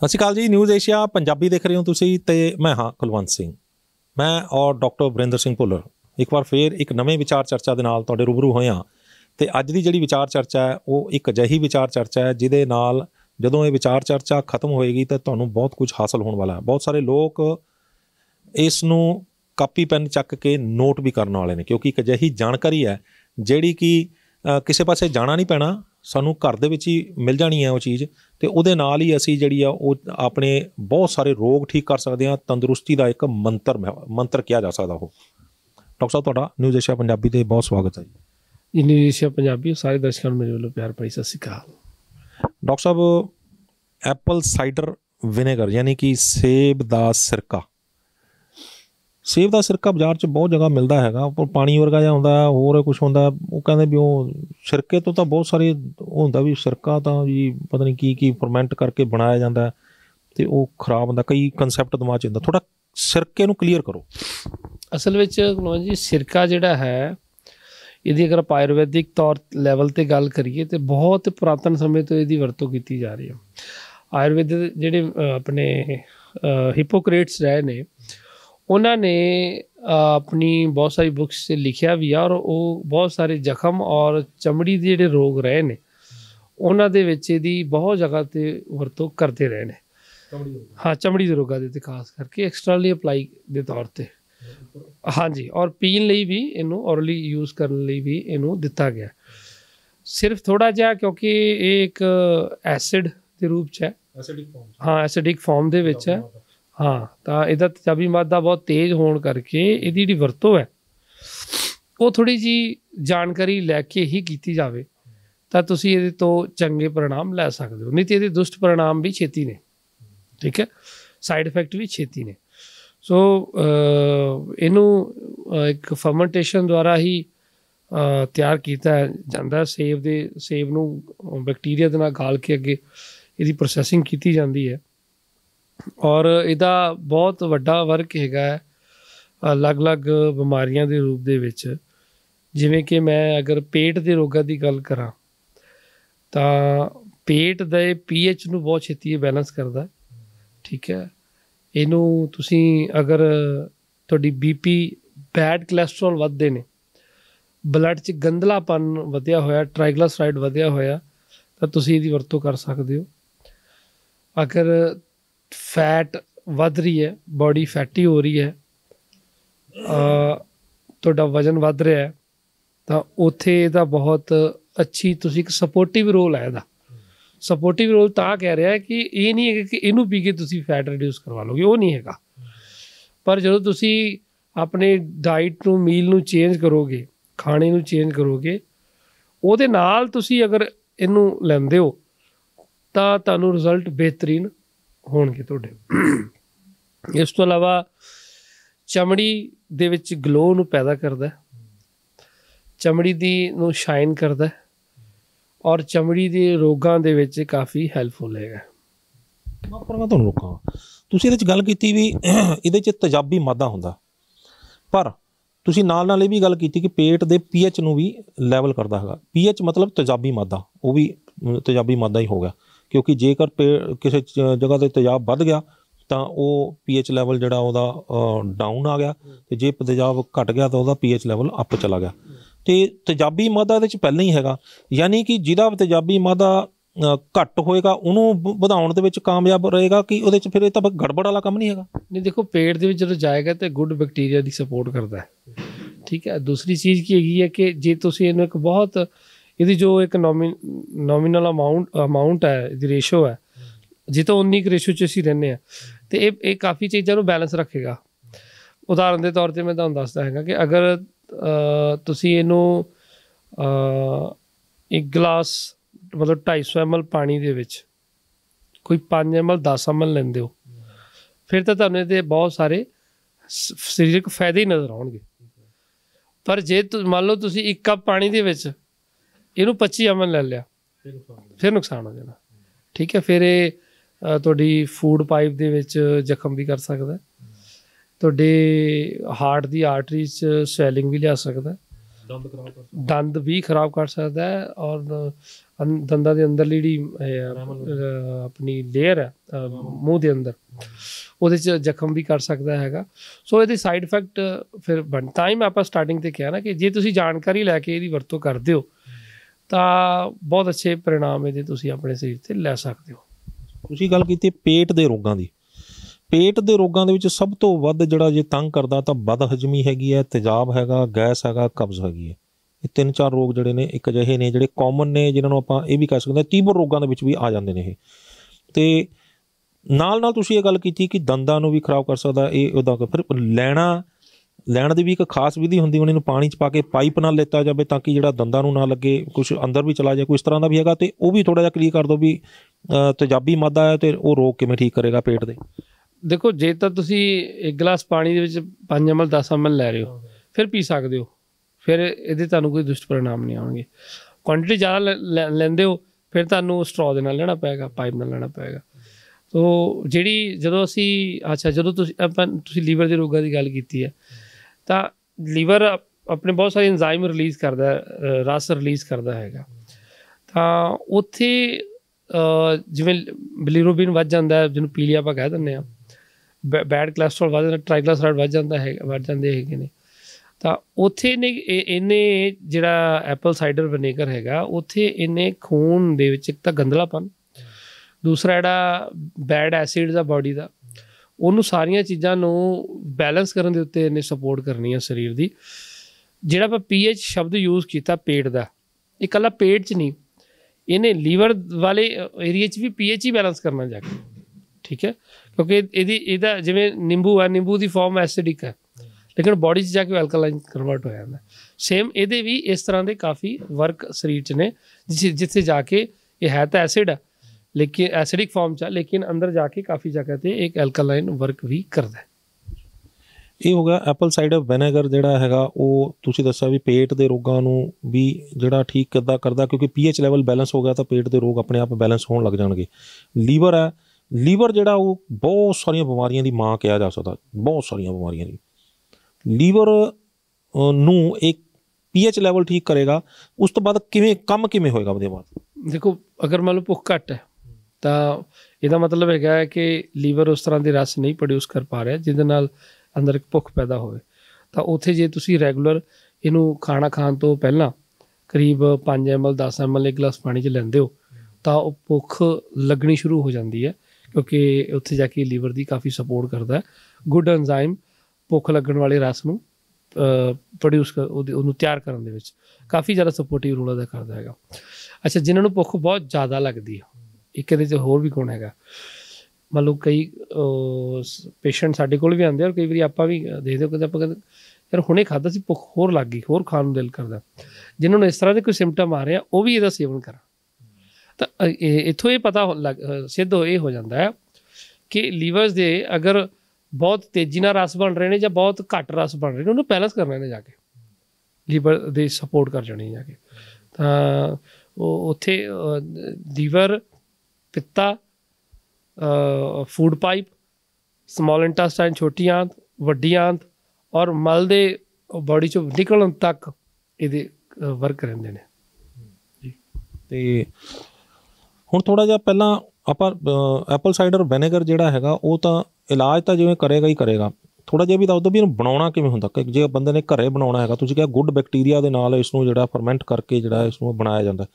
ਸਤਿ ਸ਼੍ਰੀ ਅਕਾਲ ਜੀ News Asia Punjabi ਦੇਖ ਰਹੇ ਹੋ ਤੁਸੀਂ ਤੇ ਮੈਂ ਹਾਂ ਕੁਲਵੰਤ ਸਿੰਘ ਮੈਂ ਔਰ ਡਾਕਟਰ ਬ੍ਰਿੰਦਰ ਸਿੰਘ ਭੁੱਲਰ ਇੱਕ ਵਾਰ ਫੇਰ ਇੱਕ ਨਵੇਂ ਵਿਚਾਰ ਚਰਚਾ ਦੇ ਨਾਲ ਤੁਹਾਡੇ ਰੂਬਰੂ ਹੋਏ ਹਾਂ ਤੇ ਅੱਜ ਦੀ ਜਿਹੜੀ ਵਿਚਾਰ ਚਰਚਾ ਹੈ ਉਹ ਇੱਕ ਅਜਿਹੀ ਵਿਚਾਰ ਚਰਚਾ ਹੈ ਜਿਹਦੇ ਨਾਲ ਜਦੋਂ ਇਹ ਵਿਚਾਰ ਚਰਚਾ ਖਤਮ ਹੋਏਗੀ ਤਾਂ ਤੁਹਾਨੂੰ ਬਹੁਤ ਕੁਝ ਹਾਸਲ ਹੋਣ ਵਾਲਾ ਹੈ ਬਹੁਤ ਸਾਰੇ ਲੋਕ ਇਸ ਨੂੰ ਕਾਪੀ ਪੈਨ ਚੱਕ ਕੇ ਨੋਟ ਵੀ ਕਰਨ ਵਾਲੇ ਨੇ ਕਿਉਂਕਿ ਇੱਕ ਅਜਿਹੀ ਜਾਣਕਾਰੀ ਹੈ ਜਿਹੜੀ ਕਿ ਕਿਸੇ ਪਾਸੇ ਜਾਣਾ ਨਹੀਂ ਪੈਣਾ ਸਾਨੂੰ ਘਰ ਦੇ ਵਿੱਚ ਹੀ ਮਿਲ ਜਾਣੀ ਹੈ ਉਹ ਚੀਜ਼ ਤੇ ਉਹਦੇ ਨਾਲ ਹੀ ਅਸੀਂ ਜਿਹੜੀ ਆ ਉਹ ਆਪਣੇ ਬਹੁਤ ਸਾਰੇ ਰੋਗ ਠੀਕ ਕਰ ਸਕਦੇ ਹਾਂ ਤੰਦਰੁਸਤੀ ਦਾ ਇੱਕ ਮੰਤਰ ਮੰਤਰ ਕਿਹਾ ਜਾ ਸਕਦਾ ਉਹ ਡਾਕਟਰ ਸਾਹਿਬ ਤੁਹਾਡਾ ਨਿਊਜ਼ ਏਸ਼ੀਆ ਪੰਜਾਬੀ ਤੇ ਬਹੁਤ ਸਵਾਗਤ ਹੈ ਜੀ ਨਿਊਜ਼ ਏਸ਼ੀਆ ਪੰਜਾਬੀ ਸਾਰੇ ਦਰਸ਼ਕਾਂ ਨੂੰ ਮੇਰੇ ਵੱਲੋਂ ਪਿਆਰ ਭਰੀ ਸਤਿ ਸ੍ਰੀ ਅਕਾਲ ਡਾਕਟਰ ਸਾਹਿਬ ਐਪਲ ਸਾਈਡਰ ਵਿਨੇਗਰ ਯਾਨੀ ਕਿ ਸੇਬ ਦਾ ਸਿਰਕਾ ਸੇਵ ਦਾ ਸਿਰਕਾ ਬਾਜ਼ਾਰ 'ਚ ਬਹੁਤ ਜਗ੍ਹਾ ਮਿਲਦਾ ਹੈਗਾ ਉਹ ਪਾਣੀ ਵਰਗਾ ਜਾਂ ਹੁੰਦਾ ਹੋਰ ਕੁਝ ਹੁੰਦਾ ਉਹ ਕਹਿੰਦੇ ਵੀ ਉਹ ਸਿਰਕੇ ਤੋਂ ਤਾਂ ਬਹੁਤ ਸਾਰੇ ਹੁੰਦਾ ਵੀ ਸਿਰਕਾ ਤਾਂ ਜੀ ਪਤਾ ਨਹੀਂ ਕੀ ਕੀ ਫਰਮੈਂਟ ਕਰਕੇ ਬਣਾਇਆ ਜਾਂਦਾ ਤੇ ਉਹ ਖਰਾਬ ਹੁੰਦਾ ਕਈ ਕਨਸੈਪਟ ਦਿਮਾਗ 'ਚ ਹੁੰਦਾ ਥੋੜਾ ਸਿਰਕੇ ਨੂੰ ਕਲੀਅਰ ਕਰੋ ਅਸਲ ਵਿੱਚ ਜੀ ਸਿਰਕਾ ਜਿਹੜਾ ਹੈ ਇਹਦੀ ਅਗਰ ਆਯੁਰਵੈਦਿਕ ਤੌਰ ਲੈਵਲ ਤੇ ਗੱਲ ਕਰੀਏ ਤੇ ਬਹੁਤ ਪ੍ਰਾਤਨ ਸਮੇਂ ਤੋਂ ਇਹਦੀ ਵਰਤੋਂ ਕੀਤੀ ਜਾ ਰਹੀ ਹੈ ਆਯੁਰਵੈਦ ਜਿਹੜੇ ਆਪਣੇ ਹਿਪੋਕ੍ਰੇਟਸ ਰਹੇ ਨੇ ਉਹਨਾਂ ਨੇ ਆਪਣੀ ਬਹੁਤ ਸਾਰੀ ਬੁక్స్ 'ਚ ਲਿਖਿਆ ਵੀ ਆ ਔਰ ਉਹ ਬਹੁਤ ਸਾਰੇ ਜ਼ਖਮ ਔਰ ਚਮੜੀ ਦੇ ਜਿਹੜੇ ਰੋਗ ਰਹੇ ਨੇ ਉਹਨਾਂ ਦੇ ਵਿੱਚ ਇਹਦੀ ਬਹੁਤ ਜਗ੍ਹਾ ਤੇ ਵਰਤੋਂ ਕਰਦੇ ਰਹੇ ਨੇ ਹਾਂ ਚਮੜੀ ਦੇ ਰੋਗਾਂ ਦੇ ਤੇ ਖਾਸ ਕਰਕੇ ਐਕਸਟਰਨਲੀ ਅਪਲਾਈ ਦੇ ਤੌਰ ਤੇ ਹਾਂਜੀ ਔਰ ਪੀਣ ਲਈ ਵੀ ਇਹਨੂੰ ਔਰਲੀ ਯੂਜ਼ ਕਰਨ ਲਈ ਵੀ ਇਹਨੂੰ ਦਿੱਤਾ ਗਿਆ ਸਿਰਫ ਥੋੜਾ ਜਿਹਾ ਕਿਉਂਕਿ ਇਹ ਇੱਕ ਐਸਿਡ ਦੇ ਰੂਪ ਚ ਹੈ ਐਸਿਡਿਕ ਫਾਰਮ ਹਾਂ ਐਸਿਡਿਕ ਫਾਰਮ ਦੇ ਵਿੱਚ ਹੈ ਹਾਂ ਤਾਂ ਇਹਦਾ ਤੇਜ਼ਾਬੀ ਮਾਦਾ ਬਹੁਤ ਤੇਜ਼ ਹੋਣ ਕਰਕੇ ਇਹਦੀ ਜਿਹੜੀ ਵਰਤੋਂ ਹੈ ਉਹ ਥੋੜੀ ਜੀ ਜਾਣਕਾਰੀ ਲੈ ਕੇ ਹੀ ਕੀਤੀ ਜਾਵੇ ਤਾਂ ਤੁਸੀਂ ਇਹਦੇ ਤੋਂ ਚੰਗੇ ਪਰਿਣਾਮ ਲੈ ਸਕਦੇ ਹੋ ਨਹੀਂ ਤੇ ਇਹਦੇ ਦੁਸ਼ਟ ਪਰਿਣਾਮ ਵੀ ਛੇਤੀ ਨੇ ਠੀਕ ਹੈ ਸਾਈਡ ਇਫੈਕਟ ਵੀ ਛੇਤੀ ਨੇ ਸੋ ਇਹਨੂੰ ਇੱਕ ਫਰਮੈਂਟੇਸ਼ਨ ਦੁਆਰਾ ਹੀ ਤਿਆਰ ਕੀਤਾ ਜਾਂਦਾ ਸੇਬ ਦੇ ਸੇਬ ਨੂੰ ਬੈਕਟੀਰੀਆ ਦੇ ਨਾਲ ਗਾਲ ਕੇ ਅੱਗੇ ਇਹਦੀ ਪ੍ਰੋਸੈਸਿੰਗ ਕੀਤੀ ਜਾਂਦੀ ਹੈ ਔਰ ਇਹਦਾ ਬਹੁਤ ਵੱਡਾ ਵਰਕ ਹੈਗਾ ਅਲੱਗ-ਅਲੱਗ ਬਿਮਾਰੀਆਂ ਦੇ ਰੂਪ ਦੇ ਵਿੱਚ ਜਿਵੇਂ ਕਿ ਮੈਂ ਅਗਰ ਪੇਟ ਦੇ ਰੋਗਾਂ ਦੀ ਗੱਲ ਕਰਾਂ ਤਾਂ ਪੇਟ ਦੇ ਪੀਐਚ ਨੂੰ ਬਹੁਤ ਛੇਤੀ ਬੈਲੈਂਸ ਕਰਦਾ ਠੀਕ ਹੈ ਇਹਨੂੰ ਤੁਸੀਂ ਅਗਰ ਤੁਹਾਡੀ ਬੀਪੀ ਬੈਡ ਕੋਲੇਸਟ੍ਰੋਲ ਵੱਧਦੇ ਨੇ ਬਲੱਡ 'ਚ ਗੰਦਲਾਪਨ ਵਧਿਆ ਹੋਇਆ ਟ੍ਰਾਈਗਲਿਸਰਾਈਡ ਵਧਿਆ ਹੋਇਆ ਤਾਂ ਤੁਸੀਂ ਇਹਦੀ ਵਰਤੋਂ ਕਰ ਸਕਦੇ ਹੋ ਅਗਰ ਫੈਟ ਵੱਧ ਰਹੀ ਹੈ ਬਾਡੀ ਫੈਟੀ ਹੋ ਰਹੀ ਹੈ ਅ ਤੁਹਾਡਾ ਵਜਨ ਵੱਧ ਰਿਹਾ ਹੈ ਤਾਂ ਉਥੇ ਇਹਦਾ ਬਹੁਤ ਅੱਛੀ ਤੁਸੀਂ ਇੱਕ ਸਪੋਰਟਿਵ ਰੋਲ ਹੈ ਇਹਦਾ ਸਪੋਰਟਿਵ ਰੋਲ ਤਾਂ ਕਹਿ ਰਿਹਾ ਕਿ ਇਹ ਨਹੀਂ ਹੈ ਕਿ ਇਹਨੂੰ ਪੀ ਕੇ ਤੁਸੀਂ ਫੈਟ ਰਿਡਿਊਸ ਕਰਵਾ ਲੋਗੇ ਉਹ ਨਹੀਂ ਹੈਗਾ ਪਰ ਜਦੋਂ ਤੁਸੀਂ ਆਪਣੇ ਡਾਈਟ ਨੂੰ ਮੀਲ ਨੂੰ ਚੇਂਜ ਕਰੋਗੇ ਖਾਣੇ ਨੂੰ ਚੇਂਜ ਕਰੋਗੇ ਉਹਦੇ ਨਾਲ ਤੁਸੀਂ ਅਗਰ ਇਹਨੂੰ ਲੈਂਦੇ ਹੋ ਤਾਂ ਤੁਹਾਨੂੰ ਰਿਜ਼ਲਟ ਬਿਹਤਰੀਨ ਹੋਣਗੇ ਤੁਹਾਡੇ ਇਸ ਤੋਂ ਇਲਾਵਾ ਚਮੜੀ ਦੇ ਵਿੱਚ ਗਲੋ ਨੂੰ ਪੈਦਾ ਕਰਦਾ ਚਮੜੀ ਦੀ ਨੂੰ ਸ਼ਾਈਨ ਕਰਦਾ ਔਰ ਚਮੜੀ ਦੇ ਰੋਗਾਂ ਦੇ ਵਿੱਚ ਕਾਫੀ ਹੈਲਪਫੁਲ ਹੈਗਾ ਪਰ ਮੈਂ ਤੁਹਾਨੂੰ ਰੋਕਾਂ ਤੁਸੀਂ ਇਹਦੇ ਚ ਗੱਲ ਕੀਤੀ ਵੀ ਇਹਦੇ ਚ ਤਜਾਬੀ ਮਾਦਾ ਹੁੰਦਾ ਪਰ ਤੁਸੀਂ ਨਾਲ ਨਾਲ ਇਹ ਵੀ ਗੱਲ ਕੀਤੀ ਕਿ ਪੇਟ ਦੇ ਪੀਐਚ ਨੂੰ ਵੀ ਲੈਵਲ ਕਰਦਾ ਹੈਗਾ ਪੀਐਚ ਮਤਲਬ ਤਜਾਬੀ ਮਾਦਾ ਉਹ ਵੀ ਤਜਾਬੀ ਮਾਦਾ ਹੀ ਹੋ ਗਿਆ ਕਿਉਂਕਿ ਜੇਕਰ ਕਿਸੇ ਜਗ੍ਹਾ ਤੇ ਤੇਜ਼ਾਬ ਵੱਧ ਗਿਆ ਤਾਂ ਉਹ ਪੀਐਚ ਲੈਵਲ ਜਿਹੜਾ ਉਹਦਾ ਡਾਊਨ ਆ ਗਿਆ ਤੇ ਜੇ ਤੇਜ਼ਾਬ ਘਟ ਗਿਆ ਤਾਂ ਉਹਦਾ ਪੀਐਚ ਲੈਵਲ ਅਪ ਚਲਾ ਗਿਆ ਤੇ ਤੇਜ਼ਾਬੀ ਮਾਦਾ ਦੇ ਵਿੱਚ ਪਹਿਲਾਂ ਹੀ ਹੈਗਾ ਯਾਨੀ ਕਿ ਜਿਹਦਾ ਤੇਜ਼ਾਬੀ ਮਾਦਾ ਘੱਟ ਹੋਏਗਾ ਉਹਨੂੰ ਵਧਾਉਣ ਦੇ ਵਿੱਚ ਕਾਮਯਾਬ ਰਹੇਗਾ ਕਿ ਉਹਦੇ ਚ ਫਿਰ ਇਹ ਤਾਂ ਗੜਬੜ ਵਾਲਾ ਕੰਮ ਨਹੀਂ ਹੈਗਾ ਨਹੀਂ ਦੇਖੋ ਪੇਟ ਦੇ ਵਿੱਚ ਜਦੋਂ ਜਾਏਗਾ ਤੇ ਗੁੱਡ ਬੈਕਟੀਰੀਆ ਦੀ ਸਪੋਰਟ ਕਰਦਾ ਹੈ ਠੀਕ ਹੈ ਦੂਸਰੀ ਚੀਜ਼ ਕੀ ਹੈਗੀ ਹੈ ਕਿ ਜੇ ਤੁਸੀਂ ਇਹਨੂੰ ਇੱਕ ਬਹੁਤ ਇਹਦੀ ਜੋ ਇੱਕ ਨੋਮੀਨਲ ਅਮਾਉਂਟ ਅਮਾਉਂਟ ਹੈ ਇਹਦੀ ਰੇਸ਼ੋ ਹੈ ਜਿੱਤੋਂ ਤਾਂ 19 ਰੇਸ਼ੋ 'ਚ ਅਸੀਂ ਰਹਿੰਦੇ ਆ ਤੇ ਇਹ ਇਹ ਕਾਫੀ ਚੀਜ਼ਾਂ ਨੂੰ ਬੈਲੈਂਸ ਰੱਖੇਗਾ ਉਦਾਹਰਨ ਦੇ ਤੌਰ ਤੇ ਮੈਂ ਤੁਹਾਨੂੰ ਦੱਸਦਾ ਹੈਗਾ ਕਿ ਅਗਰ ਤੁਸੀਂ ਇਹਨੂੰ ਇੱਕ ਗਲਾਸ ਮਤਲਬ 250 ml ਪਾਣੀ ਦੇ ਵਿੱਚ ਕੋਈ 5 ml 10 ml ਲੈਂਦੇ ਹੋ ਫਿਰ ਤਾਂ ਤੁਹਾਨੂੰ ਇਹਦੇ ਬਹੁਤ ਸਾਰੇ ਸਰੀਰਕ ਫਾਇਦੇ ਹੀ ਨਜ਼ਰ ਆਉਣਗੇ ਪਰ ਜੇ ਮੰਨ ਲਓ ਤੁਸੀਂ ਇੱਕ ਕੱਪ ਪਾਣੀ ਦੇ ਵਿੱਚ ਇਹਨੂੰ 25 ਅਮਨ ਲੈ ਲਿਆ ਫਿਰ ਨੁਕਸਾਨ ਹੋ ਜਾਣਾ ਠੀਕ ਹੈ ਫਿਰ ਇਹ ਤੁਹਾਡੀ ਫੂਡ ਪਾਈਪ ਦੇ ਵਿੱਚ ਜ਼ਖਮ ਵੀ ਕਰ ਸਕਦਾ ਤੁਹਾਡੇ ਹਾਰਟ ਦੀ ਆਰਟਰੀ 'ਚ ਸਵੈਲਿੰਗ ਵੀ ਲਿਆ ਸਕਦਾ ਦੰਦ ਦੰਦ ਵੀ ਖਰਾਬ ਕਰ ਸਕਦਾ ਹੈ ਔਰ ਦੰਦਾਂ ਦੇ ਅੰਦਰਲੀ ਲੀੜੀ ਆਪਣੀ ਲੇਅਰ ਹੈ ਮੂੰਹ ਦੇ ਅੰਦਰ ਉਹਦੇ 'ਚ ਜ਼ਖਮ ਵੀ ਕਰ ਸਕਦਾ ਹੈਗਾ ਸੋ ਇਹਦੇ ਸਾਈਡ ਇਫੈਕਟ ਫਿਰ ਬਣ ਟਾਈਮ ਆਪਾਂ ਸਟਾਰਟਿੰਗ ਤੇ ਕਿਹਾ ਨਾ ਕਿ ਜੇ ਤੁਸੀਂ ਜਾਣਕਾਰੀ ਲੈ ਕੇ ਇਹਦੀ ਵਰਤੋਂ ਕਰਦੇ ਹੋ ਤਾਂ ਬਹੁਤ ਅੱਛੇ ਪਰਿਣਾਮ ਇਹਦੇ ਤੁਸੀਂ ਆਪਣੇ ਸਰੀਰ ਤੇ ਲੈ ਸਕਦੇ ਹੋ ਤੁਸੀਂ ਗੱਲ ਕੀਤੀ ਪੇਟ ਦੇ ਰੋਗਾਂ ਦੀ ਪੇਟ ਦੇ ਰੋਗਾਂ ਦੇ ਵਿੱਚ ਸਭ ਤੋਂ ਵੱਧ ਜਿਹੜਾ ਜੇ ਤੰਗ ਕਰਦਾ ਤਾਂ ਹਜਮੀ ਹੈਗੀ ਹੈ ਤੇਜ਼ਾਬ ਹੈਗਾ ਗੈਸ ਹੈਗਾ ਕਬਜ਼ ਹੈਗੀ ਹੈ ਇਹ ਤਿੰਨ ਚਾਰ ਰੋਗ ਜਿਹੜੇ ਨੇ ਇੱਕ ਅਜਿਹੇ ਨੇ ਜਿਹੜੇ ਕਾਮਨ ਨੇ ਜਿਨ੍ਹਾਂ ਨੂੰ ਆਪਾਂ ਇਹ ਵੀ ਕਹਿ ਸਕਦੇ ਹਾਂ ਤੀਬਰ ਰੋਗਾਂ ਦੇ ਵਿੱਚ ਵੀ ਆ ਜਾਂਦੇ ਨੇ ਇਹ ਤੇ ਨਾਲ ਨਾਲ ਤੁਸੀਂ ਇਹ ਗੱਲ ਕੀਤੀ ਕਿ ਦੰਦਾਂ ਨੂੰ ਵੀ ਖਰਾਬ ਕਰ ਸਕਦਾ ਇਹ ਉਹਦਾ ਫਿਰ ਲੈਣਾ ਲੈਣ ਦੀ ਵੀ ਇੱਕ ਖਾਸ ਵਿਧੀ ਹੁੰਦੀ ਉਹਨਾਂ ਨੂੰ ਪਾਣੀ 'ਚ ਪਾ ਕੇ ਪਾਈਪ ਨਾਲ ਲੈਤਾ ਜਾਵੇ ਤਾਂ ਕਿ ਜਿਹੜਾ ਦੰਦਾਂ ਨੂੰ ਨਾ ਲੱਗੇ ਕੁਝ ਅੰਦਰ ਵੀ ਚਲਾ ਜਾਏ ਕੋਈ ਇਸ ਤਰ੍ਹਾਂ ਦਾ ਵੀ ਹੈਗਾ ਤੇ ਉਹ ਵੀ ਥੋੜਾ ਜਿਹਾ ਕਲੀਅਰ ਕਰ ਦੋ ਵੀ ਤੇਜ਼ਾਬੀ ਮਾਦਾ ਹੈ ਤੇ ਉਹ ਰੋਗ ਕਿਵੇਂ ਠੀਕ ਕਰੇਗਾ ਪੇਟ ਦੇ ਦੇਖੋ ਜੇ ਤਾਂ ਤੁਸੀਂ ਇੱਕ ਗਲਾਸ ਪਾਣੀ ਦੇ ਵਿੱਚ 5 ਅਮਲ 10 ਅਮਲ ਲੈ ਰਹੇ ਹੋ ਫਿਰ ਪੀ ਸਕਦੇ ਹੋ ਫਿਰ ਇਹਦੇ ਤੁਹਾਨੂੰ ਕੋਈ ਦੁਸ਼ਟ ਪਰਿਣਾਮ ਨਹੀਂ ਆਉਣਗੇ ਕੁਆਂਟੀਟੀ ਜ਼ਿਆਦਾ ਲੈਂਦੇ ਹੋ ਫਿਰ ਤੁਹਾਨੂੰ ਸਟ੍ਰੋ ਦੇ ਨਾਲ ਲੈਣਾ ਪਏਗਾ ਪਾਈਪ ਨਾਲ ਲੈਣਾ ਪਏਗਾ ਸੋ ਜਿਹੜੀ ਜਦੋਂ ਅਸੀਂ ਅੱਛਾ ਜਦੋਂ ਤੁਸੀਂ ਆਪਾਂ ਤੁਸੀਂ ਲੀਵਰ ਦੇ ਰੋਗਾਂ ਦੀ ਗੱਲ ਕੀਤੀ ਹੈ ਤਾਂ ਲੀਵਰ ਆਪਣੇ ਬਹੁਤ ਸਾਰੇ ਐਨਜ਼ਾਈਮ ਰਿਲੀਜ਼ ਕਰਦਾ ਰਸ ਰਿਲੀਜ਼ ਕਰਦਾ ਹੈਗਾ ਤਾਂ ਉੱਥੇ ਜਿਵੇਂ ਬਿਲੀਰੂਬਿਨ ਵੱਧ ਜਾਂਦਾ ਜਿਹਨੂੰ ਪੀਲੀਆ ਆਪਾਂ ਕਹਿ ਦਿੰਦੇ ਆ ਬੈਡ ਕੋਲੇਸਟ੍ਰੋਲ ਵੱਧ ਜਾਂਦਾ ਟ੍ਰਾਈਗਲਿਸਰਾਈਡ ਵੱਧ ਜਾਂਦਾ ਹੈ ਵੱਧ ਜਾਂਦੇ ਹੈਗੇ ਨੇ ਤਾਂ ਉਥੇ ਨੇ ਇਹਨੇ ਜਿਹੜਾ ਐਪਲ ਸਾਈਡਰ ਵਿਨੇਗਰ ਹੈਗਾ ਉਥੇ ਇਹਨੇ ਖੂਨ ਦੇ ਵਿੱਚ ਇੱਕ ਤਾਂ ਗੰਦਲਾਪਨ ਦੂਸਰਾ ਜਿਹੜਾ ਬੈਡ ਐਸਿਡਸ ਆ ਬਾਡੀ ਦਾ ਉਹਨੂੰ ਸਾਰੀਆਂ ਚੀਜ਼ਾਂ ਨੂੰ ਬੈਲੈਂਸ ਕਰਨ ਦੇ ਉੱਤੇ ਇਹਨੇ ਸਪੋਰਟ ਕਰਨੀ ਹੈ ਸਰੀਰ ਦੀ ਜਿਹੜਾ ਆਪਾਂ ਪੀਐਚ ਸ਼ਬਦ ਯੂਜ਼ ਕੀਤਾ ਪੇਟ ਦਾ ਇਹ ਕੱਲਾ ਪੇਟ 'ਚ ਨਹੀਂ ਇਹਨੇ ਲੀਵਰ ਵਾਲੇ ਏਰੀਆ 'ਚ ਵੀ ਪੀਐਚ ਹੀ ਬੈਲੈਂਸ ਕਰਨਾ ਜਾ ਕੇ ਠੀਕ ਹੈ ਕਿਉਂਕਿ ਇਹਦੀ ਇਹਦਾ ਜਿਵੇਂ ਨਿੰਬੂ ਆ ਨਿੰਬੂ ਦੀ ਫਾਰਮ ਐਸਿਡਿਕ ਹੈ ਲੇਕਿਨ ਬਾਡੀ 'ਚ ਜਾ ਕੇ ਐਲਕਲਾਈਨ ਕਨਵਰਟ ਹੋ ਜਾਂਦਾ ਸੇਮ ਇਹਦੇ ਵੀ ਇਸ ਤਰ੍ਹਾਂ ਦੇ ਕਾਫੀ ਵਰਕ ਸਰੀਰ 'ਚ ਨੇ ਜਿੱਥੇ ਜਾ ਕੇ ਇਹ ਹੈ ਤਾਂ ਐਸਿਡ ਆ ਲੇਕਿਨ ਐਸਿਡਿਕ ਫਾਰਮ ਚ ਲੇਕਿਨ ਅੰਦਰ ਜਾ ਕੇ ਕਾਫੀ ਜਗ੍ਹਾ ਤੇ ਇੱਕ ਐਲਕਲਾਈਨ ਵਰਕ ਵੀ ਕਰਦਾ ਇਹ ਹੋ ਗਿਆ ਐਪਲ ਸਾਈਡਰ ਵਿਨੇਗਰ ਜਿਹੜਾ ਹੈਗਾ ਉਹ ਤੁਸੀਂ ਦੱਸਿਆ ਵੀ ਪੇਟ ਦੇ ਰੋਗਾਂ ਨੂੰ ਵੀ ਜਿਹੜਾ ਠੀਕ ਕਰਦਾ ਕਰਦਾ ਕਿਉਂਕਿ ਪੀਐਚ ਲੈਵਲ ਬੈਲੈਂਸ ਹੋ ਗਿਆ ਤਾਂ ਪੇਟ ਦੇ ਰੋਗ ਆਪਣੇ ਆਪ ਬੈਲੈਂਸ ਹੋਣ ਲੱਗ ਜਾਣਗੇ ਲੀਵਰ ਹੈ ਲੀਵਰ ਜਿਹੜਾ ਉਹ ਬਹੁਤ ਸਾਰੀਆਂ ਬਿਮਾਰੀਆਂ ਦੀ ਮਾਂ ਕਿਹਾ ਜਾ ਸਕਦਾ ਬਹੁਤ ਸਾਰੀਆਂ ਬਿਮਾਰੀਆਂ ਦੀ ਲੀਵਰ ਨੂੰ ਇੱਕ ਪੀਐਚ ਲੈਵਲ ਠੀਕ ਕਰੇਗਾ ਉਸ ਤੋਂ ਬਾਅਦ ਕਿਵੇਂ ਕੰਮ ਕਿਵੇਂ ਹੋਏਗਾ ਉਹਦੇ ਬਾਅਦ ਦੇਖੋ ਅਗਰ ਮੰਨ ਲਓ ਭੁੱਖ ਘੱਟ ਹੈ ਤਾਂ ਇਹਦਾ ਮਤਲਬ ਹੈਗਾ ਕਿ ਲੀਵਰ ਉਸ ਤਰ੍ਹਾਂ ਦੀ ਰਸ ਨਹੀਂ ਪ੍ਰੋਡਿਊਸ ਕਰ ਪਾ ਰਿਹਾ ਜਿਹਦੇ ਨਾਲ ਅੰਦਰ ਇੱਕ ਭੁੱਖ ਪੈਦਾ ਹੋਵੇ ਤਾਂ ਉਥੇ ਜੇ ਤੁਸੀਂ ਰੈਗੂਲਰ ਇਹਨੂੰ ਖਾਣਾ ਖਾਣ ਤੋਂ ਪਹਿਲਾਂ ਕਰੀਬ 5 ml 10 ml ਇੱਕ ਗਲਾਸ ਪਾਣੀ 'ਚ ਲੈਂਦੇ ਹੋ ਤਾਂ ਉਹ ਭੁੱਖ ਲੱਗਣੀ ਸ਼ੁਰੂ ਹੋ ਜਾਂਦੀ ਹੈ ਕਿਉਂਕਿ ਉੱਥੇ ਜਾ ਕੇ ਲੀਵਰ ਦੀ ਕਾਫੀ ਸਪੋਰਟ ਕਰਦਾ ਹੈ ਗੁੱਡ ਐਨਜ਼ਾਈਮ ਭੁੱਖ ਲੱਗਣ ਵਾਲੇ ਰਸ ਨੂੰ ਪ੍ਰੋਡਿਊਸ ਉਹਨੂੰ ਤਿਆਰ ਕਰਨ ਦੇ ਵਿੱਚ ਕਾਫੀ ਜ਼ਿਆਦਾ ਸਪੋਰਟਿਵ ਰੋਲ ਅਦਾ ਕਰਦਾ ਹੈਗਾ ਅੱਛਾ ਜਿਨ੍ਹਾਂ ਨੂੰ ਭੁੱਖ ਬਹੁਤ ਜ਼ਿਆਦਾ ਲੱਗਦੀ ਹੈ ਇੱਕ ਇਹਦੇ 'ਚ ਹੋਰ ਵੀ ਗੁਣ ਹੈਗਾ ਮੰਨ ਲਓ ਕਈ ਪੇਸ਼ੈਂਟ ਸਾਡੇ ਕੋਲ ਵੀ ਆਉਂਦੇ ਆ ਔਰ ਕਈ ਵਾਰੀ ਆਪਾਂ ਵੀ ਦੇਖਦੇ ਹਾਂ ਕਿ ਆਪਾਂ ਕਹਿੰਦੇ ਯਾਰ ਹੁਣੇ ਖਾਦਾ ਸੀ ਭੁੱਖ ਹੋਰ ਲੱਗ ਗਈ ਹੋਰ ਖਾਣ ਨੂੰ ਦਿਲ ਕਰਦਾ ਜਿਨ੍ਹਾਂ ਨੂੰ ਇਸ ਤਰ੍ਹਾਂ ਦੇ ਕੋਈ ਸਿੰਪਟਮ ਆ ਰਹੇ ਆ ਉਹ ਵੀ ਇਹਦਾ ਸੇਵਨ ਕਰਾ ਤਾਂ ਇੱਥੋਂ ਇਹ ਪਤਾ ਸਿੱਧ ਹੋ ਇਹ ਹੋ ਜਾਂਦਾ ਹੈ ਕਿ ਲੀਵਰਸ ਦੇ ਅਗਰ ਬਹੁਤ ਤੇਜ਼ੀ ਨਾਲ ਰਸ ਬਣ ਰਹੇ ਨੇ ਜਾਂ ਬਹੁਤ ਘੱਟ ਰਸ ਬਣ ਰਹੇ ਨੇ ਉਹਨੂੰ ਬੈਲੈਂਸ ਕਰਨਾ ਨੇ ਜਾ ਕੇ ਲੀਵਰ ਦੇ ਸਪੋਰਟ ਕਰ ਜਣੀ ਜਾ ਕੇ ਤਾਂ ਉਹ ਉੱਥੇ ਲੀਵਰ ਪਿੱਤਾ ਫੂਡ ਪਾਈਪ ਸਮਾਲ ਇੰਟੈਸਟਾਈਨ ਛੋਟੀ ਆਂਤ ਵੱਡੀ ਆਂਤ ਔਰ ਮਲ ਦੇ ਬਾਡੀ ਚੋਂ ਨਿਕਲਣ ਤੱਕ ਇਹਦੇ ਵਰਕ ਰਹਿੰਦੇ ਨੇ ਤੇ ਹੁਣ ਥੋੜਾ ਜਿਹਾ ਪਹਿਲਾਂ ਆਪਾਂ ਐਪਲ ਸਾਈਡਰ ਵਿਨੇਗਰ ਜਿਹੜਾ ਹੈਗਾ ਉਹ ਤਾਂ ਇਲਾਜ ਤਾਂ ਜਿਵੇਂ ਕਰੇਗਾ ਹੀ ਕਰੇਗਾ ਥੋੜਾ ਜਿਹਾ ਵੀ ਦੱਸ ਦੋ ਵੀ ਇਹਨੂੰ ਬਣਾਉਣਾ ਕਿਵੇਂ ਹੁੰਦਾ ਕਿ ਜੇ ਬੰਦੇ ਨੇ ਘਰੇ ਬਣਾਉਣਾ ਹੈਗਾ ਤੁਸੀਂ ਕਿਹਾ ਗੁੱਡ ਬੈਕਟੀਰੀਆ ਦੇ ਨਾਲ ਇਸ ਨੂੰ ਜਿਹੜਾ ਫਰਮੈਂਟ ਕਰਕੇ ਜਿਹੜਾ ਇਸ ਨੂੰ ਬਣਾਇਆ ਜਾਂਦਾ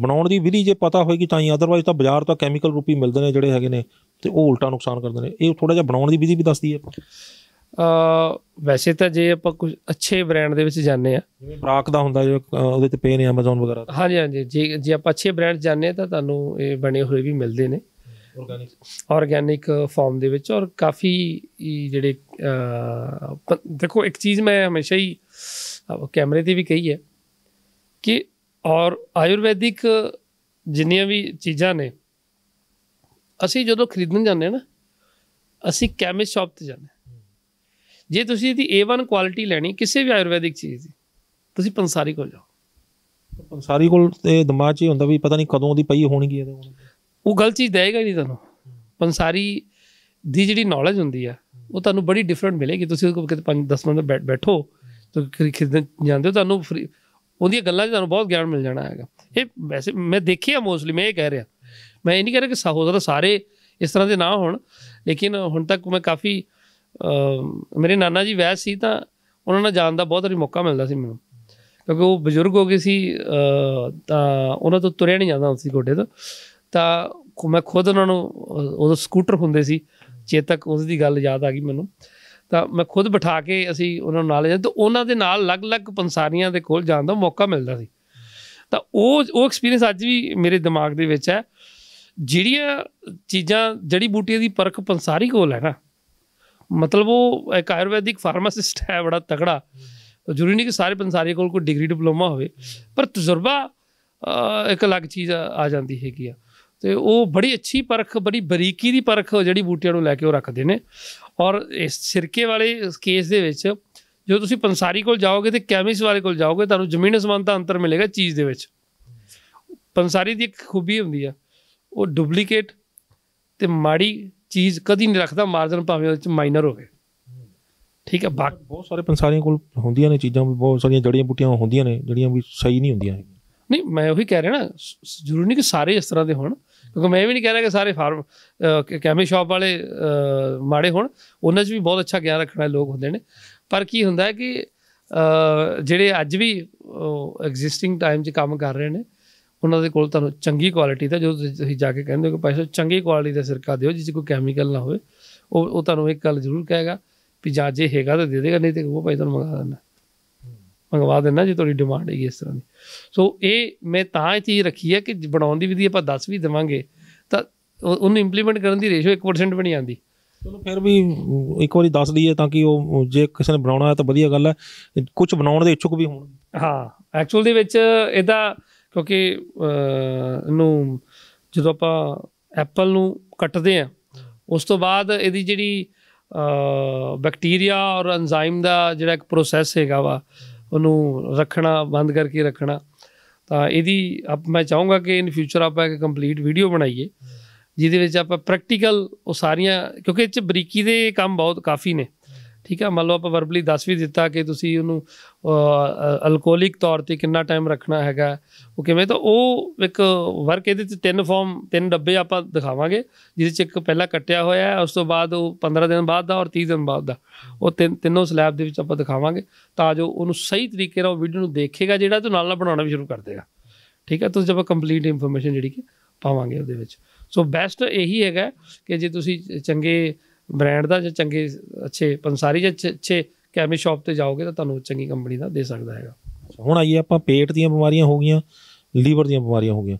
ਬਣਾਉਣ ਦੀ ਵਿਧੀ ਜੇ ਪਤਾ ਹੋਏਗੀ ਤਾਂ ਹੀ ਅਦਰਵਾਇਜ਼ ਤਾਂ ਬਾਜ਼ਾਰ ਤੋਂ ਕੈਮੀਕਲ ਰੂਪੀ ਮਿਲਦੇ ਨੇ ਜਿਹੜੇ ਹੈਗੇ ਨੇ ਤੇ ਉਹ ਉਲਟਾ ਨੁਕਸਾਨ ਕਰਦੇ ਨੇ ਇਹ ਥੋੜਾ ਜਿਹਾ ਬਣਾਉਣ ਦੀ ਵਿਧੀ ਵੀ ਦੱਸਦੀ ਹੈ ਅ ਵੈਸੇ ਤਾਂ ਜੇ ਆਪਾਂ ਕੁਝ ਅੱਛੇ ਬ੍ਰਾਂਡ ਦੇ ਵਿੱਚ ਜਾਂਦੇ ਆ ਜਿਵੇਂ ਬਰਾਕ ਦਾ ਹੁੰਦਾ ਜੋ ਉਹਦੇ ਤੇ ਪੇ ਨੇ Amazon ਵਗੈਰਾ ਹਾਂਜੀ ਹਾਂਜੀ ਜੇ ਜੇ ਆਪਾਂ ਅੱਛੇ ਬ੍ਰਾਂਡ ਜਾਂਦੇ ਤਾਂ ਤੁਹਾਨੂੰ ਇਹ ਬਣੇ ਹੋਏ ਵੀ ਮਿਲਦੇ ਨੇ ਆਰਗੈਨਿਕ ਆਰਗੈਨਿਕ ਫਾਰਮ ਦੇ ਵਿੱਚ ਔਰ ਕਾਫੀ ਜਿਹੜੇ ਦੇਖੋ ਇੱਕ ਚੀਜ਼ ਮੈਂ ਹਮੇਸ਼ਾ ਹੀ ਕੈਮਰੇ ਤੇ ਵੀ ਕਹੀ ਹੈ ਕਿ ਔਰ ਆਯੁਰਵੈਦਿਕ ਜਿੰਨੀਆਂ ਵੀ ਚੀਜ਼ਾਂ ਨੇ ਅਸੀਂ ਜਦੋਂ ਖਰੀਦਣ ਜਾਂਦੇ ਹਾਂ ਨਾ ਅਸੀਂ ਕੈਮਿਸਟ ਸ਼ਾਪ ਤੇ ਜਾਂਦੇ ਜੇ ਤੁਸੀਂ ਇਹਦੀ A1 ਕੁਆਲਿਟੀ ਲੈਣੀ ਕਿਸੇ ਵੀ ਆਯੁਰਵੈਦਿਕ ਚੀਜ਼ ਦੀ ਤੁਸੀਂ ਪੰਸਾਰੀ ਕੋਲ ਜਾਓ ਪੰਸਾਰੀ ਕੋਲ ਤੇ ਦਿਮਾਗ 'ਚ ਹੀ ਹੁੰਦਾ ਵੀ ਪਤਾ ਨਹੀਂ ਕਦੋਂ ਉਹਦੀ ਪਈ ਹੋਣਗੀ ਇਹਦੇ ਉਹ ਗਲਤ ਚੀਜ਼ ਦੇਗਾ ਨਹੀਂ ਤੁਹਾਨੂੰ ਪੰਸਾਰੀ ਦੀ ਜਿਹੜੀ ਨੌਲੇਜ ਹੁੰਦੀ ਆ ਉਹ ਤੁਹਾਨੂੰ ਬੜੀ ਡਿਫਰੈਂਟ ਮਿਲੇਗੀ ਤੁਸੀਂ ਕਿਤੇ 5 10 ਮਿੰਟ ਬੈਠੋ ਤੁਸੀਂ ਖਰੀਦਣ ਜਾਂਦੇ ਹੋ ਤੁਹਾਨੂੰ ਉਹਦੀਆਂ ਗੱਲਾਂ 'ਚ ਤੁਹਾਨੂੰ ਬਹੁਤ ਗਿਆਨ ਮਿਲ ਜਾਣਾ ਹੈਗਾ ਇਹ ਵੈਸੇ ਮੈਂ ਦੇਖਿਆ ਮੋਸਟਲੀ ਮੈਂ ਇਹ ਕਹਿ ਰਿਹਾ ਮੈਂ ਇਹ ਨਹੀਂ ਕਹਿ ਰਿਹਾ ਕਿ ਸਹੋਦਰ ਸਾਰੇ ਇਸ ਤਰ੍ਹਾਂ ਦੇ ਨਾ ਹੋਣ ਲੇਕਿਨ ਹੁਣ ਤੱਕ ਮੈਂ ਕਾਫੀ ਮੇਰੇ ਨਾਨਾ ਜੀ ਵੈਸ ਸੀ ਤਾਂ ਉਹਨਾਂ ਨਾਲ ਜਾਣ ਦਾ ਬਹੁਤ ਵਾਰੀ ਮੌਕਾ ਮਿਲਦਾ ਸੀ ਮੈਨੂੰ ਕਿਉਂਕਿ ਉਹ ਬਜ਼ੁਰਗ ਹੋ ਗਏ ਸੀ ਤਾਂ ਉਹਨਾਂ ਤੋਂ ਤੁਰਿਆ ਨਹੀਂ ਜਾਂਦਾ ਸੀ ਗੋਡੇ ਤੋਂ ਤਾਂ ਮੈਂ ਖੁਦ ਉਹਨਾਂ ਨੂੰ ਉਹ ਸਕੂਟਰ ਹੁੰਦੇ ਸੀ ਚੇਤਕ ਉਸ ਦੀ ਗੱਲ ਯਾਦ ਆ ਗਈ ਮੈਨੂੰ ਤਾਂ ਮੈਂ ਖੁਦ ਬਿਠਾ ਕੇ ਅਸੀਂ ਉਹਨਾਂ ਨੂੰ ਨਾਲ ਜਾਂਦੇ ਤਾਂ ਉਹਨਾਂ ਦੇ ਨਾਲ ਅਲੱਗ-ਅਲੱਗ ਪੰਸਾਰੀਆਂ ਦੇ ਕੋਲ ਜਾਣ ਦਾ ਮੌਕਾ ਮਿਲਦਾ ਸੀ ਤਾਂ ਉਹ ਉਹ ਐਕਸਪੀਰੀਅੰਸ ਅੱਜ ਵੀ ਮੇਰੇ ਦਿਮਾਗ ਦੇ ਵਿੱਚ ਹੈ ਜਿਹੜੀਆਂ ਚੀਜ਼ਾਂ ਜੜੀ ਬੂਟੀਆਂ ਦੀ ਪਰਖ ਪੰਸਾਰੀ ਕੋਲ ਹੈ ਨਾ ਮਤਲਬ ਉਹ ਇੱਕ ਆਯੁਰਵੈਦਿਕ ਫਾਰਮਾਸਿਸਟ ਹੈ ਬੜਾ ਤਕੜਾ ਜ਼ਰੂਰੀ ਨਹੀਂ ਕਿ ਸਾਰੇ ਪੰਸਾਰੀ ਕੋਲ ਕੋਈ ਡਿਗਰੀ ਡਿਪਲੋਮਾ ਹੋਵੇ ਪਰ ਤਜਰਬਾ ਇੱਕ ਅਲੱਗ ਚੀਜ਼ ਆ ਜਾਂਦੀ ਹੈਗੀ ਆ ਤੇ ਉਹ ਬੜੀ ਅੱਛੀ ਪਰਖ ਬੜੀ ਬਰੀਕੀ ਦੀ ਪਰਖ ਜਿਹੜੀ ਬੂਟੀਆਂ ਨੂੰ ਲੈ ਕੇ ਉਹ ਰੱਖਦੇ ਨੇ ਔਰ ਇਸ ਸਿਰਕੇ ਵਾਲੇ ਕੇਸ ਦੇ ਵਿੱਚ ਜੋ ਤੁਸੀਂ ਪੰਸਾਰੀ ਕੋਲ ਜਾਓਗੇ ਤੇ ਕੈਮਿਸ ਵਾਲੇ ਕੋਲ ਜਾਓਗੇ ਤੁਹਾਨੂੰ ਜ਼ਮੀਨ ਅਸਮਾਨਤਾ ਅੰਤਰ ਮਿਲੇਗਾ ਚੀਜ਼ ਦੇ ਵਿੱਚ ਪੰਸਾਰੀ ਦੀ ਇੱਕ ਖੂਬੀ ਹੁੰਦੀ ਆ ਉਹ ਡੁਪਲੀਕੇਟ ਤੇ ਮਾੜੀ ਚੀਜ਼ ਕਦੀ ਨਹੀਂ ਰੱਖਦਾ ਮਾਰਜਨ ਭਾਵੇਂ ਉਹਦੇ ਵਿੱਚ ਮਾਈਨਰ ਹੋਵੇ ਠੀਕ ਹੈ ਬਾਕੀ ਬਹੁਤ ਸਾਰੇ ਪੰਸਾਰੀਆਂ ਕੋਲ ਹੁੰਦੀਆਂ ਨੇ ਚੀਜ਼ਾਂ ਵੀ ਬਹੁਤ ਸਾਰੀਆਂ ਜੜੀਆਂ ਬੂਟੀਆਂ ਹੁੰਦੀਆਂ ਨੇ ਜਿਹੜੀਆਂ ਵੀ ਸਹੀ ਨਹੀਂ ਹੁੰਦੀਆਂ ਨਹੀਂ ਮੈਂ ਉਹੀ ਕਹਿ ਰਿਹਾ ਨਾ ਜ਼ਰੂਰੀ ਨਹੀਂ ਕਿ ਸਾਰੇ ਇਸ ਤਰ੍ਹਾਂ ਦੇ ਹੋਣ ਕਿਉਂਕਿ ਮੈਂ ਵੀ ਨਹੀਂ ਕਹਿ ਰਿਹਾ ਕਿ ਸਾਰੇ ਫਾਰਮ ਕੈਮੀ ਸ਼ਾਪ ਵਾਲੇ ਮਾੜੇ ਹੋਣ ਉਹਨਾਂ 'ਚ ਵੀ ਬਹੁਤ ਅੱਛਾ ਗਿਆਨ ਰੱਖਣ ਵਾਲੇ ਲੋਕ ਹੁੰਦੇ ਨੇ ਪਰ ਕੀ ਹੁੰਦਾ ਹੈ ਕਿ ਜਿਹੜੇ ਅੱਜ ਵੀ ਐਗਜ਼ਿਸਟਿੰਗ ਟਾਈਮ 'ਚ ਕੰਮ ਕਰ ਰਹੇ ਨੇ ਉਹਨਾਂ ਦੇ ਕੋਲ ਤੁਹਾਨੂੰ ਚੰਗੀ ਕੁਆਲਿਟੀ ਦਾ ਜੋ ਤੁਸੀਂ ਜਾ ਕੇ ਕਹਿੰਦੇ ਹੋ ਕਿ ਭਾਈ ਸਾਹਿਬ ਚੰਗੀ ਕੁਆਲਿਟੀ ਦਾ ਸਿਰਕਾ ਦਿਓ ਜਿਸ 'ਚ ਕੋਈ ਕੈਮੀਕਲ ਨਾ ਹੋਵੇ ਉਹ ਉਹ ਤੁਹਾਨੂੰ ਇੱਕ ਗੱਲ ਜ਼ਰੂਰ ਕਹੇਗਾ ਵੀ ਜਾਂ ਜੇ ਹੈਗਾ ਤਾਂ ਦੇ ਦੇਗਾ ਨਹੀਂ ਤੇ ਉਹ ਭਾਈ ਤੁਹਾਨੂੰ ਮੰਗਾ ਦਿੰਦਾ ਮੰਗਵਾ ਦੇਣਾ ਜੇ ਤੁਹਾਡੀ ਡਿਮਾਂਡ ਹੈਗੀ ਇਸ ਤਰ੍ਹਾਂ ਦੀ ਸੋ ਇਹ ਮੈਂ ਤਾਂ ਇਹ ਚੀਜ਼ ਰੱਖੀ ਹੈ ਕਿ ਬਣਾਉਣ ਦੀ ਵਿਧੀ ਆਪਾਂ 10 ਵੀ ਦੇਵਾਂਗੇ ਤਾਂ ਉਹਨੂੰ ਇੰਪਲੀਮੈਂਟ ਕਰਨ ਦੀ ਰੇਸ਼ੋ 1% ਵੀ ਨਹੀਂ ਆਂਦੀ ਚਲੋ ਫਿਰ ਵੀ ਇੱਕ ਵਾਰੀ ਦੱਸ ਦਈਏ ਤਾਂ ਕਿ ਉਹ ਜੇ ਕਿਸੇ ਨੇ ਬਣਾਉਣਾ ਹੈ ਤਾਂ ਵਧੀਆ ਗੱਲ ਹੈ ਕੁਝ ਬਣਾਉਣ ਦੇ ਇੱਛੁਕ ਵੀ ਹੋਣ ਹਾਂ ਐਕਚੁਅਲ ਦੇ ਵਿੱਚ ਇਹਦਾ ਕਿਉਂਕਿ ਇਹਨੂੰ ਜਦੋਂ ਆਪਾਂ ਐਪਲ ਨੂੰ ਕੱਟਦੇ ਆ ਉਸ ਤੋਂ ਬਾਅਦ ਇਹਦੀ ਜਿਹੜੀ ਬੈਕਟੀਰੀਆ ਔਰ ਐਨਜ਼ਾਈਮ ਦਾ ਜਿਹੜਾ ਇੱਕ ਪ੍ਰੋਸੈਸ ਹੈਗਾ ਵਾ ਉਹਨੂੰ ਰੱਖਣਾ ਬੰਦ ਕਰਕੇ ਰੱਖਣਾ ਤਾਂ ਇਹਦੀ ਅਪ ਮੈਂ ਚਾਹੂੰਗਾ ਕਿ ਇਨ ਫਿਊਚਰ ਆਪਾਂ ਇੱਕ ਕੰਪਲੀਟ ਵੀਡੀਓ ਬਣਾਈਏ ਜਿਹਦੇ ਵਿੱਚ ਆਪਾਂ ਪ੍ਰੈਕਟੀਕਲ ਉਹ ਸਾਰੀਆਂ ਕਿਉਂਕਿ ਇਹ ਚ ਬਰੀਕੀ ਦੇ ਕੰਮ ਬਹੁਤ ਕਾਫੀ ਨੇ ਠੀਕ ਹੈ ਮੰਨ ਲਓ ਆਪਾਂ ਵਰਬਲੀ ਦੱਸ ਵੀ ਦਿੱਤਾ ਕਿ ਤੁਸੀਂ ਉਹਨੂੰ ਅਲਕੋਹਲਿਕ ਤੌਰ ਤੇ ਕਿੰਨਾ ਟਾਈਮ ਰੱਖਣਾ ਹੈਗਾ ਉਹ ਕਿਵੇਂ ਤਾਂ ਉਹ ਇੱਕ ਵਰਕ ਇਹਦੇ ਤੇ ਤਿੰਨ ਫਾਰਮ ਤਿੰਨ ਡੱਬੇ ਆਪਾਂ ਦਿਖਾਵਾਂਗੇ ਜਿਸ ਚ ਇੱਕ ਪਹਿਲਾਂ ਕੱਟਿਆ ਹੋਇਆ ਹੈ ਉਸ ਤੋਂ ਬਾਅਦ ਉਹ 15 ਦਿਨ ਬਾਅਦ ਦਾ ਔਰ 30 ਦਿਨ ਬਾਅਦ ਦਾ ਉਹ ਤਿੰਨ ਤਿੰਨੋਂ ਸਲੈਬ ਦੇ ਵਿੱਚ ਆਪਾਂ ਦਿਖਾਵਾਂਗੇ ਤਾਂ ਜੋ ਉਹਨੂੰ ਸਹੀ ਤਰੀਕੇ ਨਾਲ ਉਹ ਵੀਡੀਓ ਨੂੰ ਦੇਖੇਗਾ ਜਿਹੜਾ ਤੇ ਨਾਲ ਨਾਲ ਬਣਾਉਣਾ ਵੀ ਸ਼ੁਰੂ ਕਰ ਦੇਗਾ ਠੀਕ ਹੈ ਤੁਸੀਂ ਜਦੋਂ ਕੰਪਲੀਟ ਇਨਫੋਰਮੇਸ਼ਨ ਜਿਹੜੀ ਕਿ ਪਾਵਾਂਗੇ ਉਹਦੇ ਵਿੱਚ ਸੋ ਬੈਸਟ ਇਹੀ ਹੈਗਾ ਕਿ ਜੇ ਤੁਸੀਂ ਚੰਗੇ ਬ੍ਰਾਂਡ ਦਾ ਜੇ ਚੰਗੇ ਅੱਛੇ ਪੰਸਾਰੀ ਜੇ ਅੱਛੇ ਕੈਮੀ ਸ਼ਾਪ ਤੇ ਜਾਓਗੇ ਤਾਂ ਤੁਹਾਨੂੰ ਚੰਗੀ ਕੰਪਨੀ ਦਾ ਦੇ ਸਕਦਾ ਹੈਗਾ ਹੁਣ ਆਈਏ ਆਪਾਂ ਪੇਟ ਦੀਆਂ ਬਿਮਾਰੀਆਂ ਹੋ ਗਈਆਂ ਲੀਵਰ ਦੀਆਂ ਬਿਮਾਰੀਆਂ ਹੋ ਗਈਆਂ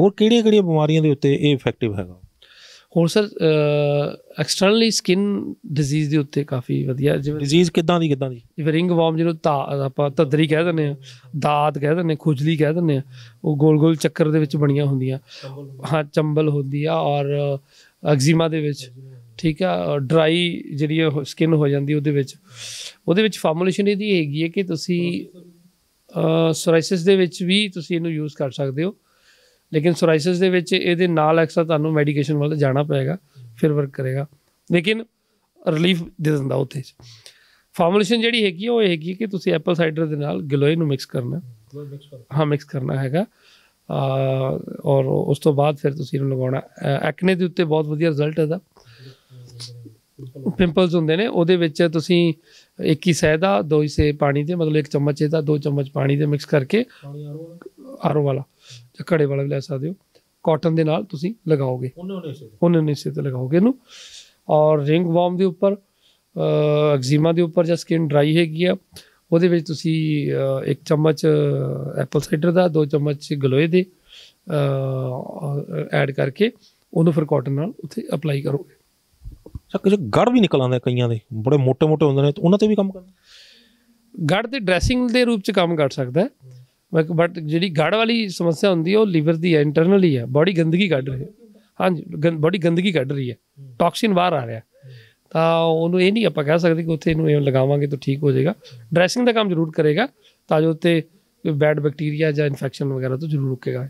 ਹੋਰ ਕਿਹੜੀਆਂ-ਕਿਹੜੀਆਂ ਬਿਮਾਰੀਆਂ ਦੇ ਉੱਤੇ ਇਹ ਇਫੈਕਟਿਵ ਹੈਗਾ ਹੋਰ ਸਰ ਐਕਸਟਰਨਲੀ ਸਕਿਨ ਡਿਜ਼ੀਜ਼ ਦੇ ਉੱਤੇ ਕਾਫੀ ਵਧੀਆ ਜਿਵੇਂ ਡਿਜ਼ੀਜ਼ ਕਿਦਾਂ ਦੀ ਕਿਦਾਂ ਦੀ ਜਿਵੇਂ ਰਿੰਗ ਵਾਰਮ ਜਿਹਨੂੰ ਤਾ ਆਪਾਂ ਤਦਰੀ ਕਹਿ ਦਿੰਦੇ ਆ ਦਾਤ ਕਹਿ ਦਿੰਦੇ ਖੁਜਲੀ ਕਹਿ ਦਿੰਦੇ ਆ ਉਹ ਗੋਲ-ਗੋਲ ਚੱਕਰ ਦੇ ਵਿੱਚ ਬਣੀਆਂ ਹੁੰਦੀਆਂ ਹਾਂ ਚੰਬਲ ਹੁੰਦੀ ਆ ਔਰ ਐਗਜ਼ੀਮਾ ਦੇ ਵਿੱਚ ਠੀਕ ਆ ਡਰਾਈ ਜਿਹੜੀ ਸਕਿਨ ਹੋ ਜਾਂਦੀ ਉਹਦੇ ਵਿੱਚ ਉਹਦੇ ਵਿੱਚ ਫਾਰਮੂਲੇਸ਼ਨ ਇਹਦੀ ਹੈਗੀ ਹੈ ਕਿ ਤੁਸੀਂ ਸੋਰਾਈਸਿਸ ਦੇ ਵਿੱਚ ਵੀ ਤੁਸੀਂ ਇਹਨੂੰ ਯੂਜ਼ ਕਰ ਸਕਦੇ ਹੋ ਲੇਕਿਨ ਸੋਰਾਈਸਿਸ ਦੇ ਵਿੱਚ ਇਹਦੇ ਨਾਲ ਐਕਸਟਰਾ ਤੁਹਾਨੂੰ ਮੈਡੀਕੇਸ਼ਨ ਵੱਲ ਜਾਣਾ ਪਏਗਾ ਫਿਰ ਵਰਕ ਕਰੇਗਾ ਲੇਕਿਨ ਰਿਲੀਫ ਦੇ ਦਿੰਦਾ ਉੱਥੇ ਫਾਰਮੂਲੇਸ਼ਨ ਜਿਹੜੀ ਹੈਗੀ ਉਹ ਹੈਗੀ ਕਿ ਤੁਸੀਂ ਐਪਲ ਸਾਈਡਰ ਦੇ ਨਾਲ ਗਲੋਏ ਨੂੰ ਮਿਕਸ ਕਰਨਾ ਹਾਂ ਮਿਕਸ ਕਰਨਾ ਹੈਗਾ ਔਰ ਉਸ ਤੋਂ ਬਾਅਦ ਫਿਰ ਤੁਸੀਂ ਇਹਨੂੰ ਲਗਾਉਣਾ ਐਕਨੇ ਦੇ ਉੱਤੇ ਬਹੁਤ ਵਧੀਆ ਰਿਜ਼ਲਟ ਹੈ ਦਾ ਪਿੰਪਲਸ ਹੁੰਦੇ ਨੇ ਉਹਦੇ ਵਿੱਚ ਤੁਸੀਂ ਇੱਕ ਹੀ ਸਹਿ ਦਾ ਦੋ ਸੇ ਪਾਣੀ ਦੇ ਮਤਲਬ ਇੱਕ ਚਮਚ ਇਹਦਾ ਦੋ ਚਮਚ ਪਾਣੀ ਦੇ ਮਿਕਸ ਕਰਕੇ ਆਰੋ ਵਾਲਾ ਜਾਂ ਘੜੇ ਵਾਲਾ ਵੀ ਲੈ ਸਕਦੇ ਹੋ ਕਾਟਨ ਦੇ ਨਾਲ ਤੁਸੀਂ ਲਗਾਓਗੇ ਉਹਨਾਂ ਨੇ ਇਸੇ ਤੇ ਲਗਾਓਗੇ ਇਹਨੂੰ ਔਰ ਰਿੰਗ ਵਾਰਮ ਦੇ ਉੱਪਰ ਐਗਜ਼ੀਮਾ ਦੇ ਉੱਪਰ ਜਾਂ ਸਕਿਨ ਡਰਾਈ ਹੈਗੀ ਆ ਉਹਦੇ ਵਿੱਚ ਤੁਸੀਂ ਇੱਕ ਚਮਚ ਐਪਲ ਸਾਈਡਰ ਦਾ ਦੋ ਚਮਚ ਗਲੋਏ ਦੇ ਐਡ ਕਰਕੇ ਉਹਨੂੰ ਫਿਰ ਕਾਟਨ ਨਾਲ ਉੱਥੇ ਅਪਲਾਈ ਕਰੋਗੇ ਸਰ ਗੜ ਵੀ ਨਿਕਲ ਆਉਂਦਾ ਕਈਆਂ ਦੇ ਬੜੇ ਮੋٹے ਮੋٹے ਹੁੰਦੇ ਨੇ ਉਹਨਾਂ ਤੇ ਵੀ ਕੰਮ ਕਰਦਾ ਗੜ ਤੇ ਡਰੈਸਿੰਗ ਦੇ ਰੂਪ ਚ ਕੰਮ ਕਰ ਸਕਦਾ ਬਟ ਜਿਹੜੀ ਗੜ ਵਾਲੀ ਸਮੱਸਿਆ ਹੁੰਦੀ ਹੈ ਉਹ ਲੀਵਰ ਦੀ ਹੈ ਇੰਟਰਨਲੀ ਹੈ ਬੋਡੀ ਗੰਦਗੀ ਕੱਢ ਰਹੀ ਹੈ ਹਾਂਜੀ ਬੋਡੀ ਗੰਦਗੀ ਕੱਢ ਰਹੀ ਹੈ ਟੌਕਸਿਨ ਬਾਹਰ ਆ ਰਿਹਾ ਤਾਂ ਉਹਨੂੰ ਇਹ ਨਹੀਂ ਆਪਾਂ ਕਹਿ ਸਕਦੇ ਕਿ ਉੱਥੇ ਇਹਨੂੰ ਇਹ ਲਗਾਵਾਂਗੇ ਤਾਂ ਠੀਕ ਹੋ ਜਾਏਗਾ ਡਰੈਸਿੰਗ ਦਾ ਕੰਮ ਜ਼ਰੂਰ ਕਰੇਗਾ ਤਾਂ ਜੋ ਉੱਤੇ ਬੈਡ ਬੈਕਟੀਰੀਆ ਜਾਂ ਇਨਫੈਕਸ਼ਨ ਵਗੈਰਾ ਤੋਂ ਜ਼ਰੂਰ ਰੁਕੇਗਾ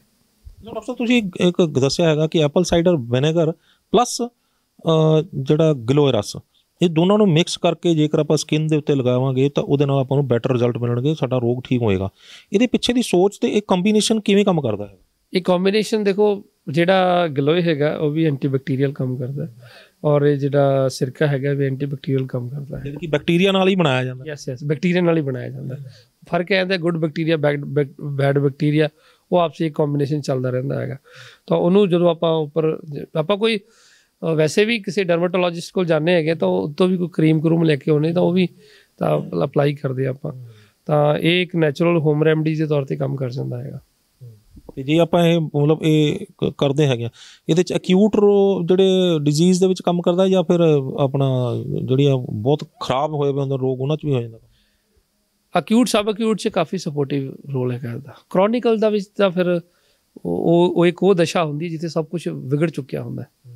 ਡਾਕਟਰ ਤੁਸੀਂ ਇੱਕ ਦੱਸਿਆ ਹੈਗਾ ਕਿ ਐਪਲ ਸਾਈਡਰ ਵਿਨੇਗਰ ਪਲੱਸ ਜਿਹੜਾ ਗਲੋਏ ਰਸ ਇਹ ਦੋਨਾਂ ਨੂੰ ਮਿਕਸ ਕਰਕੇ ਜੇਕਰ ਆਪਾਂ ਸਕਿਨ ਦੇ ਉੱਤੇ ਲਗਾਵਾਂਗੇ ਤਾਂ ਉਹਦੇ ਨਾਲ ਆਪਾਂ ਨੂੰ ਬੈਟਰ ਰਿਜ਼ਲਟ ਮਿਲਣਗੇ ਸਾਡਾ ਰੋਗ ਠੀਕ ਹੋਏਗਾ ਇਹਦੇ ਪਿੱਛੇ ਦੀ ਸੋਚ ਤੇ ਇਹ ਕੰਬੀਨੇਸ਼ਨ ਕਿਵੇਂ ਕੰਮ ਕਰਦਾ ਹੈ ਇਹ ਕੰਬੀਨੇਸ਼ਨ ਦੇਖੋ ਜਿਹੜਾ ਗਲੋਏ ਹੈਗਾ ਉਹ ਵੀ ਐਂਟੀਬੈਕਟੀਰੀਅਲ ਕੰਮ ਕਰਦਾ ਹੈ ਔਰ ਇਹ ਜਿਹੜਾ ਸਿਰਕਾ ਹੈਗਾ ਵੀ ਐਂਟੀਬੈਕਟੀਰੀਅਲ ਕੰਮ ਕਰਦਾ ਹੈ ਕਿ ਬੈਕਟੀਰੀਆ ਨਾਲ ਹੀ ਬਣਾਇਆ ਜਾਂਦਾ ਯੈਸ ਯੈਸ ਬੈਕਟੀਰੀਆ ਨਾਲ ਹੀ ਬਣਾਇਆ ਜਾਂਦਾ ਫਰਕ ਇਹ ਹੈ ਗੁੱਡ ਬੈਕਟੀਰੀਆ ਬੈਡ ਬੈਕਟੀਰੀਆ ਉਹ ਆਪਸੇ ਇੱਕ ਕੰਬੀਨੇਸ਼ਨ ਚੱਲਦਾ ਰਹਿੰਦਾ ਹੈਗਾ ਤਾਂ ਉਹਨੂੰ ਜਦੋਂ ਆਪਾਂ ਉੱਪਰ ਆਪਾਂ ਕੋਈ ਵੈਸੇ ਵੀ ਕਿਸੇ ਡਰਮਟੋਲੋਜਿਸਟ ਕੋਲ ਜਾਣੇ ਹੈਗੇ ਤਾਂ ਉਹ ਤੋਂ ਵੀ ਕੋਈ ਕਰੀਮ ਕਰੂਮ ਲੈ ਕੇ ਆਉਣੇ ਤਾਂ ਉਹ ਵੀ ਤਾਂ ਅਪਲਾਈ ਕਰਦੇ ਆਪਾਂ ਤਾਂ ਇਹ ਇੱਕ ਨੇਚਰਲ ਹੋਮ ਰੈਮਡੀ ਦੇ ਤੌਰ ਤੇ ਕੰਮ ਕਰ ਜਾਂਦਾ ਹੈਗਾ ਤੇ ਜੇ ਆਪਾਂ ਇਹ ਮਤਲਬ ਇਹ ਕਰਦੇ ਹੈਗੇ ਇਹਦੇ ਚ ਅਕਿਊਟ ਜਿਹੜੇ ਡਿਜ਼ੀਜ਼ ਦੇ ਵਿੱਚ ਕੰਮ ਕਰਦਾ ਜਾਂ ਫਿਰ ਆਪਣਾ ਜਿਹੜੀਆਂ ਬਹੁਤ ਖਰਾਬ ਹੋਏ ਹੁੰਦੇ ਰੋਗ ਉਹਨਾਂ ਚ ਵੀ ਹੋ ਜਾਂਦਾ ਅਕਿਊਟ ਸਬ ਅਕਿਊਟ ਚ ਕਾਫੀ ਸਪੋਰਟਿਵ ਰੋਲ ਹੈ ਕਰਦਾ ਕ੍ਰੋਨਿਕਲ ਦਾ ਵਿੱਚ ਤਾਂ ਫਿਰ ਉਹ ਉਹ ਇੱਕ ਉਹ ਦਸ਼ਾ ਹੁੰਦੀ ਜਿੱਥੇ ਸਭ ਕੁਝ ਵਿਗੜ ਚੁੱਕਿਆ ਹੁੰਦਾ ਹੈ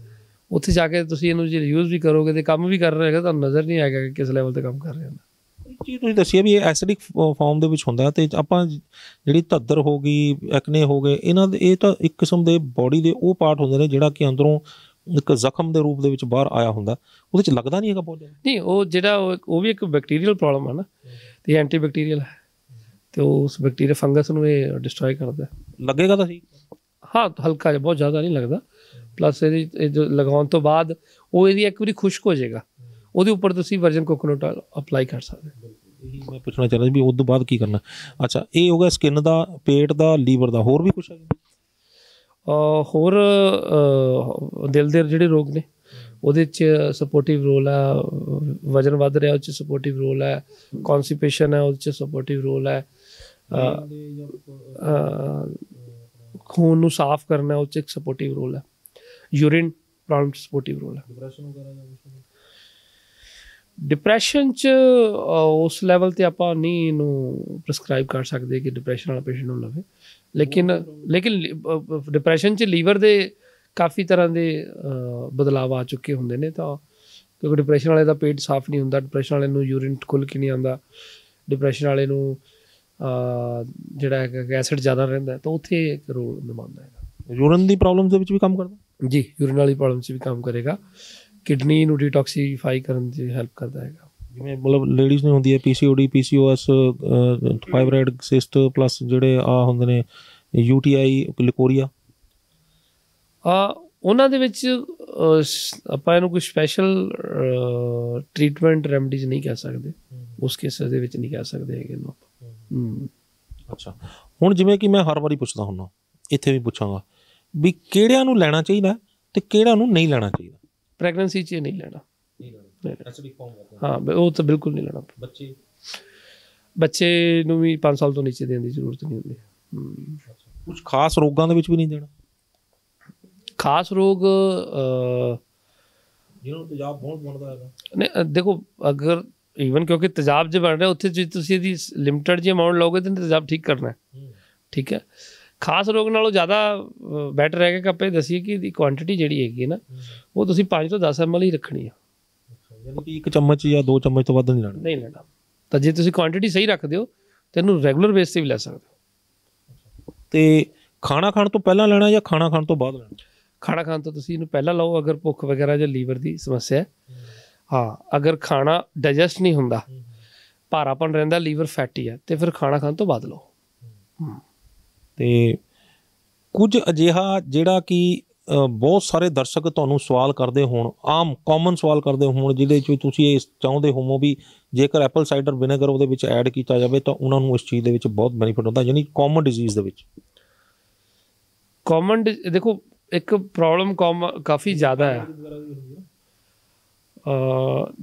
ਉੱਥੇ ਜਾ ਕੇ ਤੁਸੀਂ ਇਹਨੂੰ ਜੇ ਯੂਜ਼ ਵੀ ਕਰੋਗੇ ਤੇ ਕੰਮ ਵੀ ਕਰ ਰਹੇਗਾ ਹੋ ਤੁਹਾਨੂੰ ਨਜ਼ਰ ਨਹੀਂ ਆਏਗਾ ਕਿ ਕਿਸ ਲੈਵਲ ਤੇ ਕੰਮ ਕਰ ਰਿਹਾ ਹੁੰਦਾ ਇਹ ਚੀਜ਼ ਤੁਸੀਂ ਦੱਸਿਆ ਵੀ ਇਹ ਐਸਿਡਿਕ ਫਾਰਮ ਦੇ ਵਿੱਚ ਹੁੰਦਾ ਤੇ ਆਪਾਂ ਜਿਹੜੀ ਧੱਦਰ ਹੋ ਗਈ ਐਕਨੇ ਹੋ ਗਏ ਇਹਨਾਂ ਦੇ ਇਹ ਤਾਂ ਇੱਕ ਕਿਸਮ ਦੇ ਬਾਡੀ ਦੇ ਉਹ ਪਾਰਟ ਹੁੰਦੇ ਨੇ ਜਿਹੜਾ ਕਿ ਅੰਦਰੋਂ ਇੱਕ ਜ਼ਖਮ ਦੇ ਰੂਪ ਦੇ ਵਿੱਚ ਬਾਹਰ ਆਇਆ ਹੁੰਦਾ ਉਹਦੇ ਚ ਲੱਗਦਾ ਨਹੀਂ ਹੈਗਾ ਬੋਲਿਆ ਨਹੀਂ ਉਹ ਜਿਹੜਾ ਉਹ ਵੀ ਇੱਕ ਬੈਕਟੀਰੀਅਲ ਪ੍ਰੋਬਲਮ ਹੈ ਨਾ ਤੇ ਐਂਟੀ ਬੈਕਟੀਰੀਅਲ ਹੈ ਤੇ ਉਸ ਬੈਕਟੀਰੀਆ ਫੰਗਸ ਨੂੰ ਇਹ ਡਿਸਟਰੋਏ ਕਰਦਾ ਲੱਗੇਗਾ ਤਾਂ ਠੀਕ ਹਾਂ ਹਲਕਾ ਜਿਹਾ ਬਹੁਤ ਜ਼ਿਆਦਾ ਨਹੀਂ ਲੱਗਦਾ ਪਲੱਸ ਇਹ ਲਗਾਉਣ ਤੋਂ ਬਾਅਦ ਉਹ ਇਹਦੀ ਇੱਕ ਵਾਰੀ ਖੁਸ਼ਕ ਹੋ ਜਾਏਗਾ ਉਹਦੇ ਉੱਪਰ ਤੁਸੀਂ ਵਰਜਨ ਕੋਕੋਨਟ ਅਪਲਾਈ ਕਰ ਸਕਦੇ ਹੋ ਇਹੀ ਮੈਂ ਪੁੱਛਣਾ ਚਾਹੁੰਦਾ ਵੀ ਉਸ ਤੋਂ ਬਾਅਦ ਕੀ ਕਰਨਾ ਅੱਛਾ ਇਹ ਹੋ ਗਿਆ ਸਕਿਨ ਦਾ ਪੇਟ ਦਾ ਲੀਵਰ ਦਾ ਹੋਰ ਵੀ ਕੁਝ ਹੈ ਹੋਰ ਦਿਲ ਦੇ ਜਿਹੜੇ ਰੋਗ ਨੇ ਉਹਦੇ ਚ ਸਪੋਰਟਿਵ ਰੋਲ ਹੈ ਵਜਨ ਵਧ ਰਿਹਾ ਉਹ ਚ ਸਪੋਰਟਿਵ ਰੋਲ ਹੈ ਕਨਸਟੀਪੇਸ਼ਨ ਹੈ ਉਹਦੇ ਚ ਸਪੋਰਟਿਵ ਰੋਲ ਹੈ ਖੂਨ ਨੂੰ ਸਾਫ਼ ਕਰਨਾ ਉਹ ਚ ਇੱਕ ਸਪੋਰਟਿਵ ਰੋਲ ਹੈ ਯੂਰਿਨ ਪ੍ਰੋਬਲਮ ਸਪੋਰਟਿਵ ਰੋਲ ਹੈ ਡਿਪਰੈਸ਼ਨ ਚ ਉਸ ਲੈਵਲ ਤੇ ਆਪਾਂ ਨਹੀਂ ਇਹਨੂੰ ਪ੍ਰੈਸਕ੍ਰਾਈਬ ਕਰ ਸਕਦੇ ਕਿ ਡਿਪਰੈਸ਼ਨ ਵਾਲਾ ਪੇਸ਼ੈਂਟ ਨੂੰ ਲਵੇ ਲੇਕਿਨ ਲੇਕਿਨ ਡਿਪਰੈਸ਼ਨ ਚ ਲੀਵਰ ਦੇ ਕਾਫੀ ਤਰ੍ਹਾਂ ਦੇ ਬਦਲਾਅ ਆ ਚੁੱਕੇ ਹੁੰਦੇ ਨੇ ਤਾਂ ਕਿਉਂਕਿ ਡਿਪਰੈਸ਼ਨ ਵਾਲੇ ਦਾ ਪੇਟ ਸਾਫ਼ ਨਹੀਂ ਹੁੰਦਾ ਡਿਪਰੈਸ਼ਨ ਵਾਲੇ ਨੂੰ ਯੂਰਿਨ ਖੁੱਲ ਕੇ ਨਹੀਂ ਆਉਂਦਾ ਡਿਪਰੈਸ਼ਨ ਵਾਲੇ ਨੂੰ ਜਿਹੜਾ ਐਸਿਡ ਜ਼ਿਆਦਾ ਰਹਿੰਦਾ ਤਾਂ ਉੱਥੇ ਇੱਕ ਰੋਲ ਨਿਭਾਉਂਦਾ ਹੈ ਯੂਰਨ ਦੀ ਪ੍ਰੋਬਲਮਸ ਦੇ ਵਿੱਚ ਵੀ ਕੰਮ ਕਰਦਾ ਜੀ ਯੂਰਿਨ ਵਾਲੀ ਪ੍ਰੋਬਲਮ 'ਚ ਵੀ ਕੰਮ ਕਰੇਗਾ ਕਿਡਨੀ ਨੂੰ ਡੀਟੌਕਸੀਫਾਈ ਕਰਨ 'ਚ ਹੈਲਪ ਕਰਦਾ ਹੈਗਾ ਜਿਵੇਂ ਮਤਲਬ ਲੇਡੀਜ਼ ਨੂੰ ਹੁੰਦੀ ਹੈ PCOD PCOS fibroid cyst plus ਜਿਹੜੇ ਆ ਹੁੰਦੇ ਨੇ ਯੂਟੀਆਈ ਲਿਕੋਰੀਆ ਆ ਉਹਨਾਂ ਦੇ ਵਿੱਚ ਆਪਾਂ ਇਹਨੂੰ ਕੋਈ ਸਪੈਸ਼ਲ ਟ੍ਰੀਟਮੈਂਟ ਰੈਮਡੀਜ਼ ਨਹੀਂ ਕਹਿ ਸਕਦੇ ਉਸ ਕੇਸਸ ਦੇ ਵਿੱਚ ਨਹੀਂ ਕਹਿ ਸਕਦੇ ਹੈਗੇ ਨੂੰ ਆਪਾਂ ਅੱਛਾ ਹੁਣ ਜਿਵੇਂ ਕਿ ਮੈਂ ਹਰ ਵਾਰੀ ਪੁੱਛਦਾ ਹੁੰਨਾ ਇੱਥੇ ਵੀ ਪੁੱਛਾਂਗਾ ਵੀ ਕਿਹੜਿਆਂ ਨੂੰ ਲੈਣਾ ਚਾਹੀਦਾ ਤੇ ਕਿਹੜਾ ਨੂੰ ਨਹੀਂ ਲੈਣਾ ਚਾਹੀਦਾ ਪ੍ਰੈਗਨੈਂਸੀ 'ਚ ਨਹੀਂ ਲੈਣਾ ਹਾਂ ਉਹ ਤਾਂ ਬਿਲਕੁਲ ਨਹੀਂ ਲੈਣਾ ਬੱਚੇ ਬੱਚੇ ਨੂੰ ਵੀ 5 ਸਾਲ ਤੋਂ ਨੀਚੇ ਦੇਣ ਦੀ ਜ਼ਰੂਰਤ ਨਹੀਂ ਹੁੰਦੀ ਕੁਝ ਖਾਸ ਰੋਗਾਂ ਦੇ ਵਿੱਚ ਵੀ ਨਹੀਂ ਦੇਣਾ ਖਾਸ ਰੋਗ ਜਿਹਨੂੰ ਤੇਜ਼ਾਬ ਬਹੁਤ ਬਣਦਾ ਹੈਗਾ ਨਹੀਂ ਦੇਖੋ ਅਗਰ ਈਵਨ ਕਿਉਂਕਿ ਤੇਜ਼ਾਬ ਜੇ ਬਣ ਰਿਹਾ ਉੱਥੇ ਜੇ ਤੁਸੀਂ ਇਹਦੀ ਲਿਮਟਡ ਜੀ ਅਮਾਉਂਟ ਲਓਗੇ ਤਾਂ ਤੇਜ਼ਾਬ ਠੀਕ ਕਰਨਾ ਹੈ ਠੀਕ ਹੈ ਖਾਸ ਰੋਗ ਨਾਲੋਂ ਜ਼ਿਆਦਾ ਬੈਟਰ ਹੈਗਾ ਕਿ ਆਪੇ ਦਸੀਏ ਕਿ ਦੀ ਕੁਆਂਟੀਟੀ ਜਿਹੜੀ ਹੈਗੀ ਨਾ ਉਹ ਤੁਸੀਂ 5 ਤੋਂ 10 ਐਮਐਲ ਹੀ ਰੱਖਣੀ ਆ ਯਾਨੀ ਕਿ ਇੱਕ ਚਮਚ ਜਾਂ ਦੋ ਚਮਚ ਤੋਂ ਵੱਧ ਨਹੀਂ ਲੈਣਾ ਨਹੀਂ ਲੈਣਾ ਤਾਂ ਜੇ ਤੁਸੀਂ ਕੁਆਂਟੀਟੀ ਸਹੀ ਰੱਖਦੇ ਹੋ ਤੇ ਇਹਨੂੰ ਰੈਗੂਲਰ ਬੇਸ ਤੇ ਵੀ ਲੈ ਸਕਦੇ ਹੋ ਤੇ ਖਾਣਾ ਖਾਣ ਤੋਂ ਪਹਿਲਾਂ ਲੈਣਾ ਜਾਂ ਖਾਣਾ ਖਾਣ ਤੋਂ ਬਾਅਦ ਲੈਣਾ ਖਾਣਾ ਖਾਣ ਤੋਂ ਤੁਸੀਂ ਇਹਨੂੰ ਪਹਿਲਾਂ ਲਓ ਅਗਰ ਭੁੱਖ ਵਗੈਰਾ ਜਾਂ ਲੀਵਰ ਦੀ ਸਮੱਸਿਆ ਹੈ ਹਾਂ ਅਗਰ ਖਾਣਾ ਡਾਈਜੈਸਟ ਨਹੀਂ ਹੁੰਦਾ ਭਾਰਾਪਨ ਰਹਿੰਦਾ ਲੀਵਰ ਫੈਟੀ ਹੈ ਤੇ ਫਿਰ ਖਾਣਾ ਖਾਣ ਤੋਂ ਬਾਅਦ ਲਓ ਤੇ ਕੁਝ ਅਜਿਹਾ ਜਿਹੜਾ ਕਿ ਬਹੁਤ ਸਾਰੇ ਦਰਸ਼ਕ ਤੁਹਾਨੂੰ ਸਵਾਲ ਕਰਦੇ ਹੋਣ ਆਮ ਕਾਮਨ ਸਵਾਲ ਕਰਦੇ ਹੋਣ ਜਿਹਦੇ ਵਿੱਚ ਤੁਸੀਂ ਇਹ ਚਾਹੁੰਦੇ ਹੋਵੋ ਵੀ ਜੇਕਰ ਐਪਲ ਸਾਈਡਰ ਵਿਨੇਗਰ ਉਹਦੇ ਵਿੱਚ ਐਡ ਕੀਤਾ ਜਾਵੇ ਤਾਂ ਉਹਨਾਂ ਨੂੰ ਇਸ ਚੀਜ਼ ਦੇ ਵਿੱਚ ਬਹੁਤ ਬੈਨੀਫਿਟ ਹੁੰਦਾ ਯਾਨੀ ਕਾਮਨ ਡਿਜ਼ੀਜ਼ ਦੇ ਵਿੱਚ ਕਾਮਨ ਦੇਖੋ ਇੱਕ ਪ੍ਰੋਬਲਮ ਕਾਫੀ ਜ਼ਿਆਦਾ ਹੈ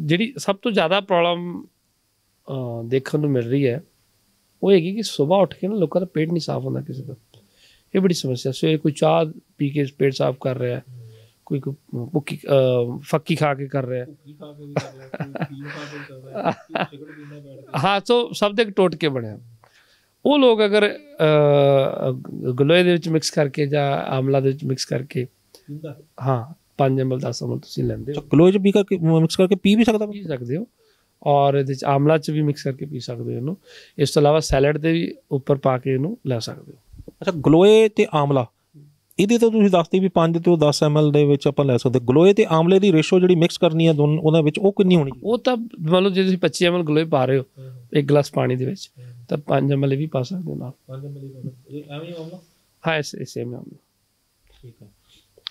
ਜਿਹੜੀ ਸਭ ਤੋਂ ਜ਼ਿਆਦਾ ਪ੍ਰੋਬਲਮ ਦੇਖਣ ਨੂੰ ਮਿਲ ਰਹੀ ਹੈ ਉਹ ਹੈਗੀ ਕਿ ਸਵੇਰ ਉੱਠ ਕੇ ਨਾ ਲੋਕਾਂ ਦਾ ਪੇਟ ਨਹੀਂ ਸਾਫ਼ ਹੁੰਦਾ ਕਿਸੇ ਦਾ ਇਹ ਬੜੀ ਸਮੱਸਿਆ ਸਵੇਰ ਕੋਈ ਚਾਹ ਪੀ ਕੇ ਪੇਟ ਸਾਫ਼ ਕਰ ਰਿਹਾ ਕੋਈ ਕੋਈ ਬੁੱਕੀ ਫੱਕੀ ਖਾ ਕੇ ਕਰ ਰਿਹਾ ਹਾਂ ਸੋ ਸਭ ਦੇ ਟੋਟ ਕੇ ਬਣਿਆ ਉਹ ਲੋਕ ਅਗਰ ਗਲੋਏ ਦੇ ਵਿੱਚ ਮਿਕਸ ਕਰਕੇ ਜਾਂ ਆਮਲਾ ਦੇ ਵਿੱਚ ਮਿਕਸ ਕਰਕੇ ਹਾਂ ਪੰਜ ml ਦਾ ml ਤੁਸੀਂ ਲੈਂਦੇ ਹੋ ਗਲੋਏ ਚ ਵੀ ਕਰਕੇ ਮਿਕਸ ਕਰਕੇ ਪੀ ਵੀ ਸਕਦਾ ਪੀ ਸਕਦੇ ਹੋ ਔਰ ਇਹਦੇ ਚ ਆਮਲਾ ਚ ਵੀ ਮਿਕਸ ਕਰਕੇ ਪੀ ਸਕਦੇ ਹੋ ਇਹਨੂੰ ਇਸ ਤੋਂ ਇਲਾਵਾ ਸੈਲਡ ਦੇ ਵੀ ਉੱਪਰ ਪਾ ਕੇ ਇਹਨੂੰ ਲੈ ਸਕਦੇ ਹੋ ਅੱਛਾ ਗਲੋਏ ਤੇ ਆਮਲਾ ਇਹਦੇ ਤੋਂ ਤੁਸੀਂ ਦੱਸਦੇ ਵੀ 5 ਤੋਂ 10 ml ਦੇ ਵਿੱਚ ਆਪਾਂ ਲੈ ਸਕਦੇ ਗਲੋਏ ਤੇ ਆਮਲੇ ਦੀ ਰੇਸ਼ੋ ਜਿਹੜੀ ਮਿਕਸ ਕਰਨੀ ਹੈ ਦੋਨੋਂ ਉਹਨਾਂ ਵਿੱਚ ਉਹ ਕਿੰਨੀ ਹੋਣੀ ਉਹ ਤਾਂ ਮੰਨ ਲਓ ਜੇ ਤੁਸੀਂ 25 ml ਗਲੋਏ ਪਾ ਰਹੇ ਹੋ ਇੱਕ ਗਲਾਸ ਪਾਣੀ ਦੇ ਵਿੱਚ ਤਾਂ 5 ml ਵੀ ਪਾ ਸਕਦੇ ਹੋ ਨਾਲ 5 ml ਇਹ ਐਵੇਂ ਹੀ ਆਮਲਾ ਹਾਂ ਇਸੇ ਸੇਮ ਆਮਲਾ ਠੀਕ ਹੈ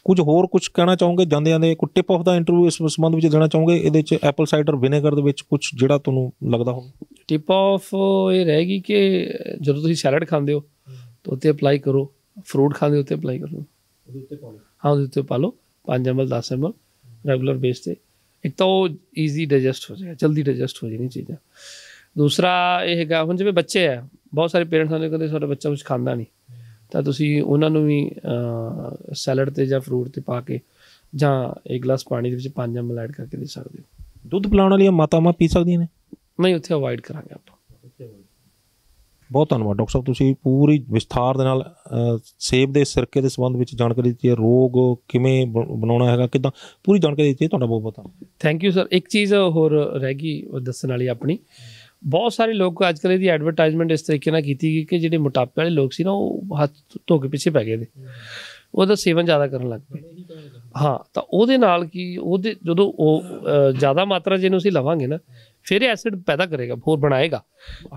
ਕੁਝ ਹੋਰ ਕੁਝ ਕਹਿਣਾ ਚਾਹੋਗੇ ਜਾਂਦੇ ਜਾਂਦੇ ਕੋਈ ਟਿਪ ਆਫ ਦਾ ਇੰਟਰਵਿਊ ਇਸ ਸੰਬੰਧ ਵਿੱਚ ਦੇਣਾ ਚਾਹੋਗੇ ਇਹਦੇ ਚ ਐਪਲ ਸਾਈਡਰ ਵਿਨੇਗਰ ਦੇ ਵਿੱਚ ਕੁਝ ਜਿਹੜਾ ਤੁਹਾਨੂੰ ਲੱਗਦਾ ਹੋਵੇ ਟਿਪ ਆਫ ਇਹ ਰਹੇਗੀ ਕਿ ਜਦੋਂ ਤੁਸੀਂ ਸੈਲਡ ਖਾਂਦੇ ਹੋ ਤਾਂ ਉੱਤੇ ਅਪਲਾਈ ਕਰੋ ਫਰੂਟ ਖਾਂਦੇ ਹੋ ਤੇ ਅਪਲਾਈ ਕਰੋ ਉਹਦੇ ਉੱਤੇ ਪਾਓ ਹਾਂ ਉਹਦੇ ਉੱਤੇ ਪਾ ਲਓ 5 ਐਮਐਲ 10 ਐਮਐਲ ਰੈਗੂਲਰ ਬੇਸ ਤੇ ਇੱਕ ਤਾਂ ਉਹ ਈਜ਼ੀ ਡਾਈਜੈਸਟ ਹੋ ਜਾਏਗਾ ਜਲਦੀ ਡਾਈਜੈਸਟ ਹੋ ਜਾਣੀ ਚੀਜ਼ਾਂ ਦੂਸਰਾ ਇਹ ਹੈਗਾ ਹੁਣ ਜਿਵੇਂ ਬੱਚੇ ਆ ਬਹੁਤ ਸਾਰੇ ਪੇਰੈਂਟਸ ਹੁੰਦੇ ਕਹਿੰਦੇ ਸਾਡਾ ਬੱਚਾ ਕੁਝ ਖਾਂਦਾ ਨਹੀਂ ਤਾਂ ਤੁਸੀਂ ਉਹਨਾਂ ਨੂੰ ਵੀ ਸੈਲਡ ਤੇ ਜਾਂ ਫਰੂਟ ਤੇ ਪਾ ਕੇ ਜਾਂ ਇੱਕ ਗਲਾਸ ਪਾਣੀ ਦੇ ਵਿੱਚ ਪੰਜ ਅੰਬ ਐਡ ਕਰਕੇ ਦੇ ਸਕਦੇ ਹੋ ਦੁੱਧ ਪਿਲਾਉਣ ਵਾਲੀਆਂ ਮਾਤਾਵਾਂ ਪੀ ਸਕਦੀਆਂ ਨੇ ਨਹੀਂ ਉੱਥੇ ਅਵਾਇਡ ਕਰਾਂਗੇ ਆਪਾਂ ਬਹੁਤ ਧੰਨਵਾਦ ਡਾਕਟਰ ਸਾਹਿਬ ਤੁਸੀਂ ਪੂਰੀ ਵਿਸਥਾਰ ਦੇ ਨਾਲ ਸੇਬ ਦੇ ਸਿਰਕੇ ਦੇ ਸੰਬੰਧ ਵਿੱਚ ਜਾਣਕਾਰੀ ਦਿੱਤੀ ਹੈ ਰੋਗ ਕਿਵੇਂ ਬਣਾਉਣਾ ਹੈਗਾ ਕਿਦਾਂ ਪੂਰੀ ਜਾਣਕਾਰੀ ਦਿੱਤੀ ਹੈ ਤੁਹਾਡਾ ਬਹੁਤ ਬਹੁਤ ਧੰਨਵਾਦ ਥੈਂਕ ਯੂ ਸਰ ਇੱਕ ਚੀਜ਼ ਹੋਰ ਰਹਿ ਗਈ ਦੱਸਣ ਵਾਲੀ ਆਪਣੀ ਬਹੁਤ ਸਾਰੇ ਲੋਕ ਅੱਜ ਕੱਲ੍ਹ ਇਹਦੀ ਐਡਵਰਟਾਈਜ਼ਮੈਂਟ ਇਸ ਤਰੀਕੇ ਨਾਲ ਕੀਤੀ ਗਈ ਕਿ ਜਿਹੜੇ ਮੋਟਾਪੇ ਵਾਲੇ ਲੋਕ ਸੀ ਨਾ ਉਹ ਹੱਥ ਧੋ ਕੇ ਪਿੱਛੇ ਪੈ ਗਏ ਦੇ ਉਹਦਾ ਸੇਵਨ ਜ਼ਿਆਦਾ ਕਰਨ ਲੱਗ ਪਏ ਹਾਂ ਤਾਂ ਉਹਦੇ ਨਾਲ ਕੀ ਉਹਦੇ ਜਦੋਂ ਉਹ ਜ਼ਿਆਦਾ ਮਾਤਰਾ ਜਿਹਨੂੰ ਅਸੀਂ ਲਵਾਂਗੇ ਨਾ ਫਿਰ ਐਸਿਡ ਪੈਦਾ ਕਰੇਗਾ ਹੋਰ ਬਣਾਏਗਾ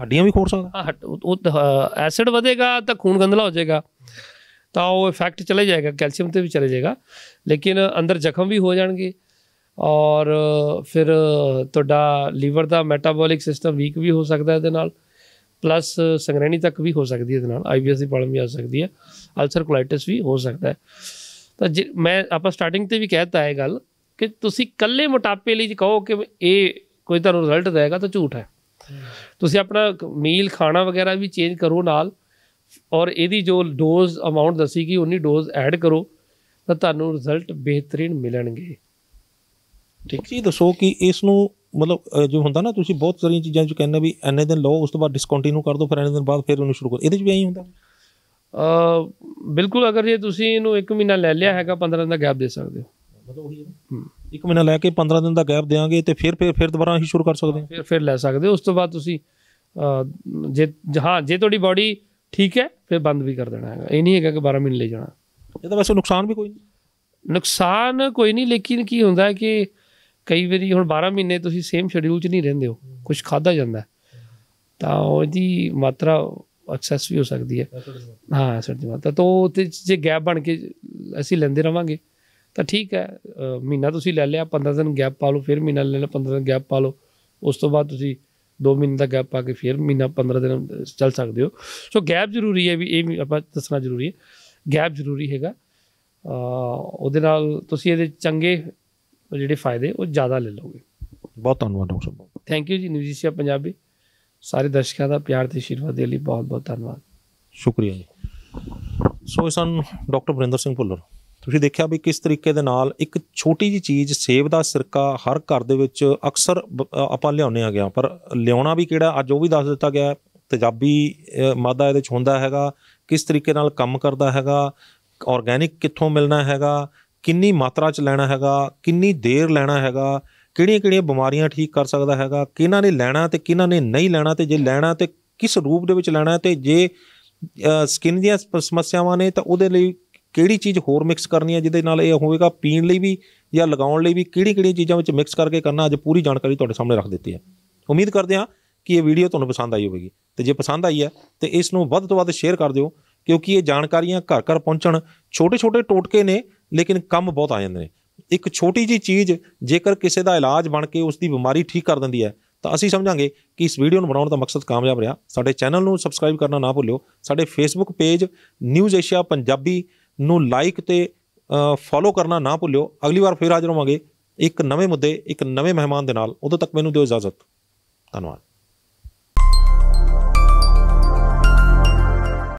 ਹੱਡੀਆਂ ਵੀ ਖੋੜ ਸਕਦਾ ਹਾਂ ਉਹ ਐਸਿਡ ਵਧੇਗਾ ਤਾਂ ਖੂਨ ਗੰਦਲਾ ਹੋ ਜਾਏਗਾ ਤਾਂ ਉਹ ਇਫੈਕਟ ਚਲੇ ਜਾਏਗਾ ਕੈਲਸ਼ੀਅਮ ਤੇ ਵੀ ਚਲੇ ਜਾਏਗਾ ਲੇਕਿਨ ਅੰਦਰ ਜ਼ਖਮ ਵੀ ਹੋ ਜਾਣਗੇ ਔਰ ਫਿਰ ਤੁਹਾਡਾ ਲੀਵਰ ਦਾ ਮੈਟਾਬੋਲਿਕ ਸਿਸਟਮ ਵੀਕ ਵੀ ਹੋ ਸਕਦਾ ਇਹਦੇ ਨਾਲ ਪਲੱਸ ਸੰਗ੍ਰਹਿਣੀ ਤੱਕ ਵੀ ਹੋ ਸਕਦੀ ਹੈ ਇਹਦੇ ਨਾਲ ਆਈਬੀਐਸ ਦੀ ਪ੍ਰੋਬਲਮ ਵੀ ਆ ਸਕਦੀ ਹੈ ਅਲਸਰ ਕੋਲਾਈਟਿਸ ਵੀ ਹੋ ਸਕਦਾ ਹੈ ਤਾਂ ਮੈਂ ਆਪਾਂ ਸਟਾਰਟਿੰਗ ਤੇ ਵੀ ਕਹਿਤਾ ਹੈ ਗੱਲ ਕਿ ਤੁਸੀਂ ਕੱਲੇ ਮੋਟਾਪੇ ਲਈ ਕਹੋ ਕਿ ਇਹ ਕੋਈ ਤੁਹਾਨੂੰ ਰਿਜ਼ਲਟ ਦੇਗਾ ਤਾਂ ਝੂਠ ਹੈ ਤੁਸੀਂ ਆਪਣਾ ਮੀਲ ਖਾਣਾ ਵਗੈਰਾ ਵੀ ਚੇਂਜ ਕਰੋ ਨਾਲ ਔਰ ਇਹਦੀ ਜੋ ਡੋਜ਼ ਅਮਾਉਂਟ ਦੱਸੀ ਕਿ ਉਨੀ ਡੋਜ਼ ਐਡ ਕਰੋ ਤਾਂ ਤੁਹਾਨੂੰ ਰਿਜ਼ਲਟ ਬਿਹਤਰੀਨ ਮਿਲਣਗੇ ਠੀਕ ਜੀ ਦੱਸੋ ਕਿ ਇਸ ਨੂੰ ਮਤਲਬ ਜੋ ਹੁੰਦਾ ਨਾ ਤੁਸੀਂ ਬਹੁਤ ਸਾਰੀਆਂ ਚੀਜ਼ਾਂ ਜੋ ਕਹਿੰਦੇ ਵੀ ਐਨੇ ਦਿਨ ਲਓ ਉਸ ਤੋਂ ਬਾਅਦ ਡਿਸਕੰਟੀਨਿਊ ਕਰ ਦਿਓ ਫਿਰ ਐਨੇ ਦਿਨ ਬਾਅਦ ਫਿਰ ਉਹਨੂੰ ਸ਼ੁਰੂ ਕਰੋ ਇਹਦੇ 'ਚ ਵੀ ਐਂ ਹੁੰਦਾ ਅ ਬਿਲਕੁਲ ਅਗਰ ਜੇ ਤੁਸੀਂ ਇਹਨੂੰ 1 ਮਹੀਨਾ ਲੈ ਲਿਆ ਹੈਗਾ 15 ਦਿਨ ਦਾ ਗੈਪ ਦੇ ਸਕਦੇ ਹੋ ਮਤਲਬ ਉਹੀ ਹੈ ਇੱਕ ਮਹੀਨਾ ਲੈ ਕੇ 15 ਦਿਨ ਦਾ ਗੈਪ ਦੇਵਾਂਗੇ ਤੇ ਫਿਰ ਫਿਰ ਫਿਰ ਦੁਬਾਰਾ ਅਸੀਂ ਸ਼ੁਰੂ ਕਰ ਸਕਦੇ ਹਾਂ ਫਿਰ ਫਿਰ ਲੈ ਸਕਦੇ ਹੋ ਉਸ ਤੋਂ ਬਾਅਦ ਤੁਸੀਂ ਜੇ ਹਾਂ ਜੇ ਤੁਹਾਡੀ ਬਾਡੀ ਠੀਕ ਹੈ ਫਿਰ ਬੰਦ ਵੀ ਕਰ ਦੇਣਾ ਹੈਗਾ ਇਹ ਨਹੀਂ ਹੈਗਾ ਕਿ 12 ਮਹੀਨੇ ਲੈ ਜਾਣਾ ਇਹਦਾ ਵੈਸੇ ਨੁਕਸਾਨ ਵੀ ਕੋਈ ਨਹੀਂ ਨੁਕਸਾਨ ਕੋਈ ਨਹੀਂ ਲੇਕਿਨ ਕੀ ਹੁੰਦਾ ਹੈ ਕਿ ਕਈ ਵਾਰੀ ਹੁਣ 12 ਮਹੀਨੇ ਤੁਸੀਂ ਸੇਮ ਸ਼ਡਿਊਲ 'ਚ ਨਹੀਂ ਰਹਿੰਦੇ ਹੋ ਕੁਝ ਖਾਦਾ ਜਾਂਦਾ ਤਾਂ ਉਹਦੀ ਮਾਤਰਾ ਐਕਸੈਸ ਵੀ ਹੋ ਸਕਦੀ ਹੈ ਹਾਂ ਸਰ ਜੀ ਮਾਤਰਾ ਤਾਂ ਤੇ ਜੇ ਗੈਪ ਬਣ ਕੇ ਅਸੀਂ ਲੈਂਦੇ ਰਵਾਂਗੇ ਤਾਂ ਠੀਕ ਹੈ ਮਹੀਨਾ ਤੁਸੀਂ ਲੈ ਲਿਆ 15 ਦਿਨ ਗੈਪ ਪਾ ਲਓ ਫਿਰ ਮਹੀਨਾ ਲੈ ਲਓ 15 ਦਿਨ ਗੈਪ ਪਾ ਲਓ ਉਸ ਤੋਂ ਬਾਅਦ ਤੁਸੀਂ 2 ਮਹੀਨੇ ਦਾ ਗੈਪ ਪਾ ਕੇ ਫਿਰ ਮਹੀਨਾ 15 ਦਿਨ ਚੱਲ ਸਕਦੇ ਹੋ ਸੋ ਗੈਪ ਜ਼ਰੂਰੀ ਹੈ ਵੀ ਇਹ ਆਪਾਂ ਦੱਸਣਾ ਜ਼ਰੂਰੀ ਹੈ ਗੈਪ ਜ਼ਰੂਰੀ ਹੈਗਾ ਉਹਦੇ ਨਾਲ ਤੁਸੀਂ ਇਹਦੇ ਚੰਗੇ ਉਹ ਜਿਹੜੇ ਫਾਇਦੇ ਉਹ ਜ਼ਿਆਦਾ ਲੈ ਲਓਗੇ ਬਹੁਤ ਧੰਨਵਾਦ ਡਾਕਟਰ ਸਾਹਿਬ thank you ji News Asia Punjabi ਸਾਰੇ ਦਰਸ਼ਕਾਂ ਦਾ ਪਿਆਰ ਤੇ ਅਸ਼ੀਰਵਾਦ ਦੇ ਲਈ ਬਹੁਤ-ਬਹੁਤ ਧੰਨਵਾਦ ਸ਼ੁਕਰੀਆ ਜੀ ਸੋ ਇਸਨ ਡਾਕਟਰ ਬਰਿੰਦਰ ਸਿੰਘ ਭੁੱਲਰ ਤੁਸੀਂ ਦੇਖਿਆ ਵੀ ਕਿਸ ਤਰੀਕੇ ਦੇ ਨਾਲ ਇੱਕ ਛੋਟੀ ਜੀ ਚੀਜ਼ ਸੇਬ ਦਾ ਸਿਰਕਾ ਹਰ ਘਰ ਦੇ ਵਿੱਚ ਅਕਸਰ ਆਪਾਂ ਲਿਆਉਨੇ ਆ ਗਿਆ ਪਰ ਲਿਆਉਣਾ ਵੀ ਕਿਹੜਾ ਅੱਜ ਉਹ ਵੀ ਦੱਸ ਦਿੱਤਾ ਗਿਆ ਤਜਾਬੀ ਮਾਦਾ ਇਹਦੇ ਚ ਹੁੰਦਾ ਹੈਗਾ ਕਿਸ ਤਰੀਕੇ ਨਾਲ ਕੰਮ ਕਰਦਾ ਹੈਗਾ ਆਰਗੈਨਿਕ ਕਿੱਥੋਂ ਮਿਲਣਾ ਹੈਗਾ ਕਿੰਨੀ ਮਾਤਰਾ ਚ ਲੈਣਾ ਹੈਗਾ ਕਿੰਨੀ ਦੇਰ ਲੈਣਾ ਹੈਗਾ ਕਿਹੜੀਆਂ-ਕਿਹੜੀਆਂ ਬਿਮਾਰੀਆਂ ਠੀਕ ਕਰ ਸਕਦਾ ਹੈਗਾ ਕਿਹਨਾਂ ਨੇ ਲੈਣਾ ਤੇ ਕਿਹਨਾਂ ਨੇ ਨਹੀਂ ਲੈਣਾ ਤੇ ਜੇ ਲੈਣਾ ਤੇ ਕਿਸ ਰੂਪ ਦੇ ਵਿੱਚ ਲੈਣਾ ਤੇ ਜੇ ਸਕਿਨ ਦੀਆਂ ਸਮੱਸਿਆਵਾਂ ਨੇ ਤਾਂ ਉਹਦੇ ਲਈ ਕਿਹੜੀ ਚੀਜ਼ ਹੋਰ ਮਿਕਸ ਕਰਨੀ ਹੈ ਜਿਹਦੇ ਨਾਲ ਇਹ ਹੋਵੇਗਾ ਪੀਣ ਲਈ ਵੀ ਜਾਂ ਲਗਾਉਣ ਲਈ ਵੀ ਕਿਹੜੀ-ਕਿਹੜੀ ਚੀਜ਼ਾਂ ਵਿੱਚ ਮਿਕਸ ਕਰਕੇ ਕਰਨਾ ਅੱਜ ਪੂਰੀ ਜਾਣਕਾਰੀ ਤੁਹਾਡੇ ਸਾਹਮਣੇ ਰੱਖ ਦਿੱਤੀ ਹੈ ਉਮੀਦ ਕਰਦੇ ਹਾਂ ਕਿ ਇਹ ਵੀਡੀਓ ਤੁਹਾਨੂੰ ਪਸੰਦ ਆਈ ਹੋਵੇਗੀ ਤੇ ਜੇ ਪਸੰਦ ਆਈ ਹੈ ਤੇ ਇਸ ਨੂੰ ਵੱਧ ਤੋਂ ਵੱਧ ਸ਼ੇਅਰ ਕਰ ਦਿਓ ਕਿਉਂਕਿ ਇਹ ਜਾਣਕਾਰੀਆਂ ਘਰ-ਘਰ ਪਹੁੰਚਣ ਛੋਟੇ-ਛੋਟੇ ਟੋਟਕੇ ਨੇ ਲੇਕਿਨ ਕੰਮ ਬਹੁਤ ਆ ਜਾਂਦੇ ਨੇ ਇੱਕ ਛੋਟੀ ਜੀ ਚੀਜ਼ ਜੇਕਰ ਕਿਸੇ ਦਾ ਇਲਾਜ ਬਣ ਕੇ ਉਸ ਦੀ ਬਿਮਾਰੀ ਠੀਕ ਕਰ ਦਿੰਦੀ ਹੈ ਤਾਂ ਅਸੀਂ ਸਮਝਾਂਗੇ ਕਿ ਇਸ ਵੀਡੀਓ ਨੂੰ ਬਣਾਉਣ ਦਾ ਮਕਸਦ ਕਾਮਯਾਬ ਰਿਹਾ ਸਾਡੇ ਚੈਨਲ ਨੂੰ ਸਬਸਕ੍ਰਾਈਬ ਕਰਨਾ ਨਾ ਭੁੱਲਿਓ ਸਾਡੇ Facebook page News Asia Punjabi ਨੂੰ ਲਾਈਕ ਤੇ ਫੋਲੋ ਕਰਨਾ ਨਾ ਭੁੱਲਿਓ ਅਗਲੀ ਵਾਰ ਫੇਰ ਹਾਜ਼ਰ ਹੋਵਾਂਗੇ ਇੱਕ ਨਵੇਂ ਮੁੱਦੇ ਇੱਕ ਨਵੇਂ ਮਹਿਮਾਨ ਦੇ ਨਾਲ ਉਦੋਂ ਤੱਕ ਮੈਨੂੰ ਦਿਓ ਇਜਾਜ਼ਤ ਧੰਨਵਾਦ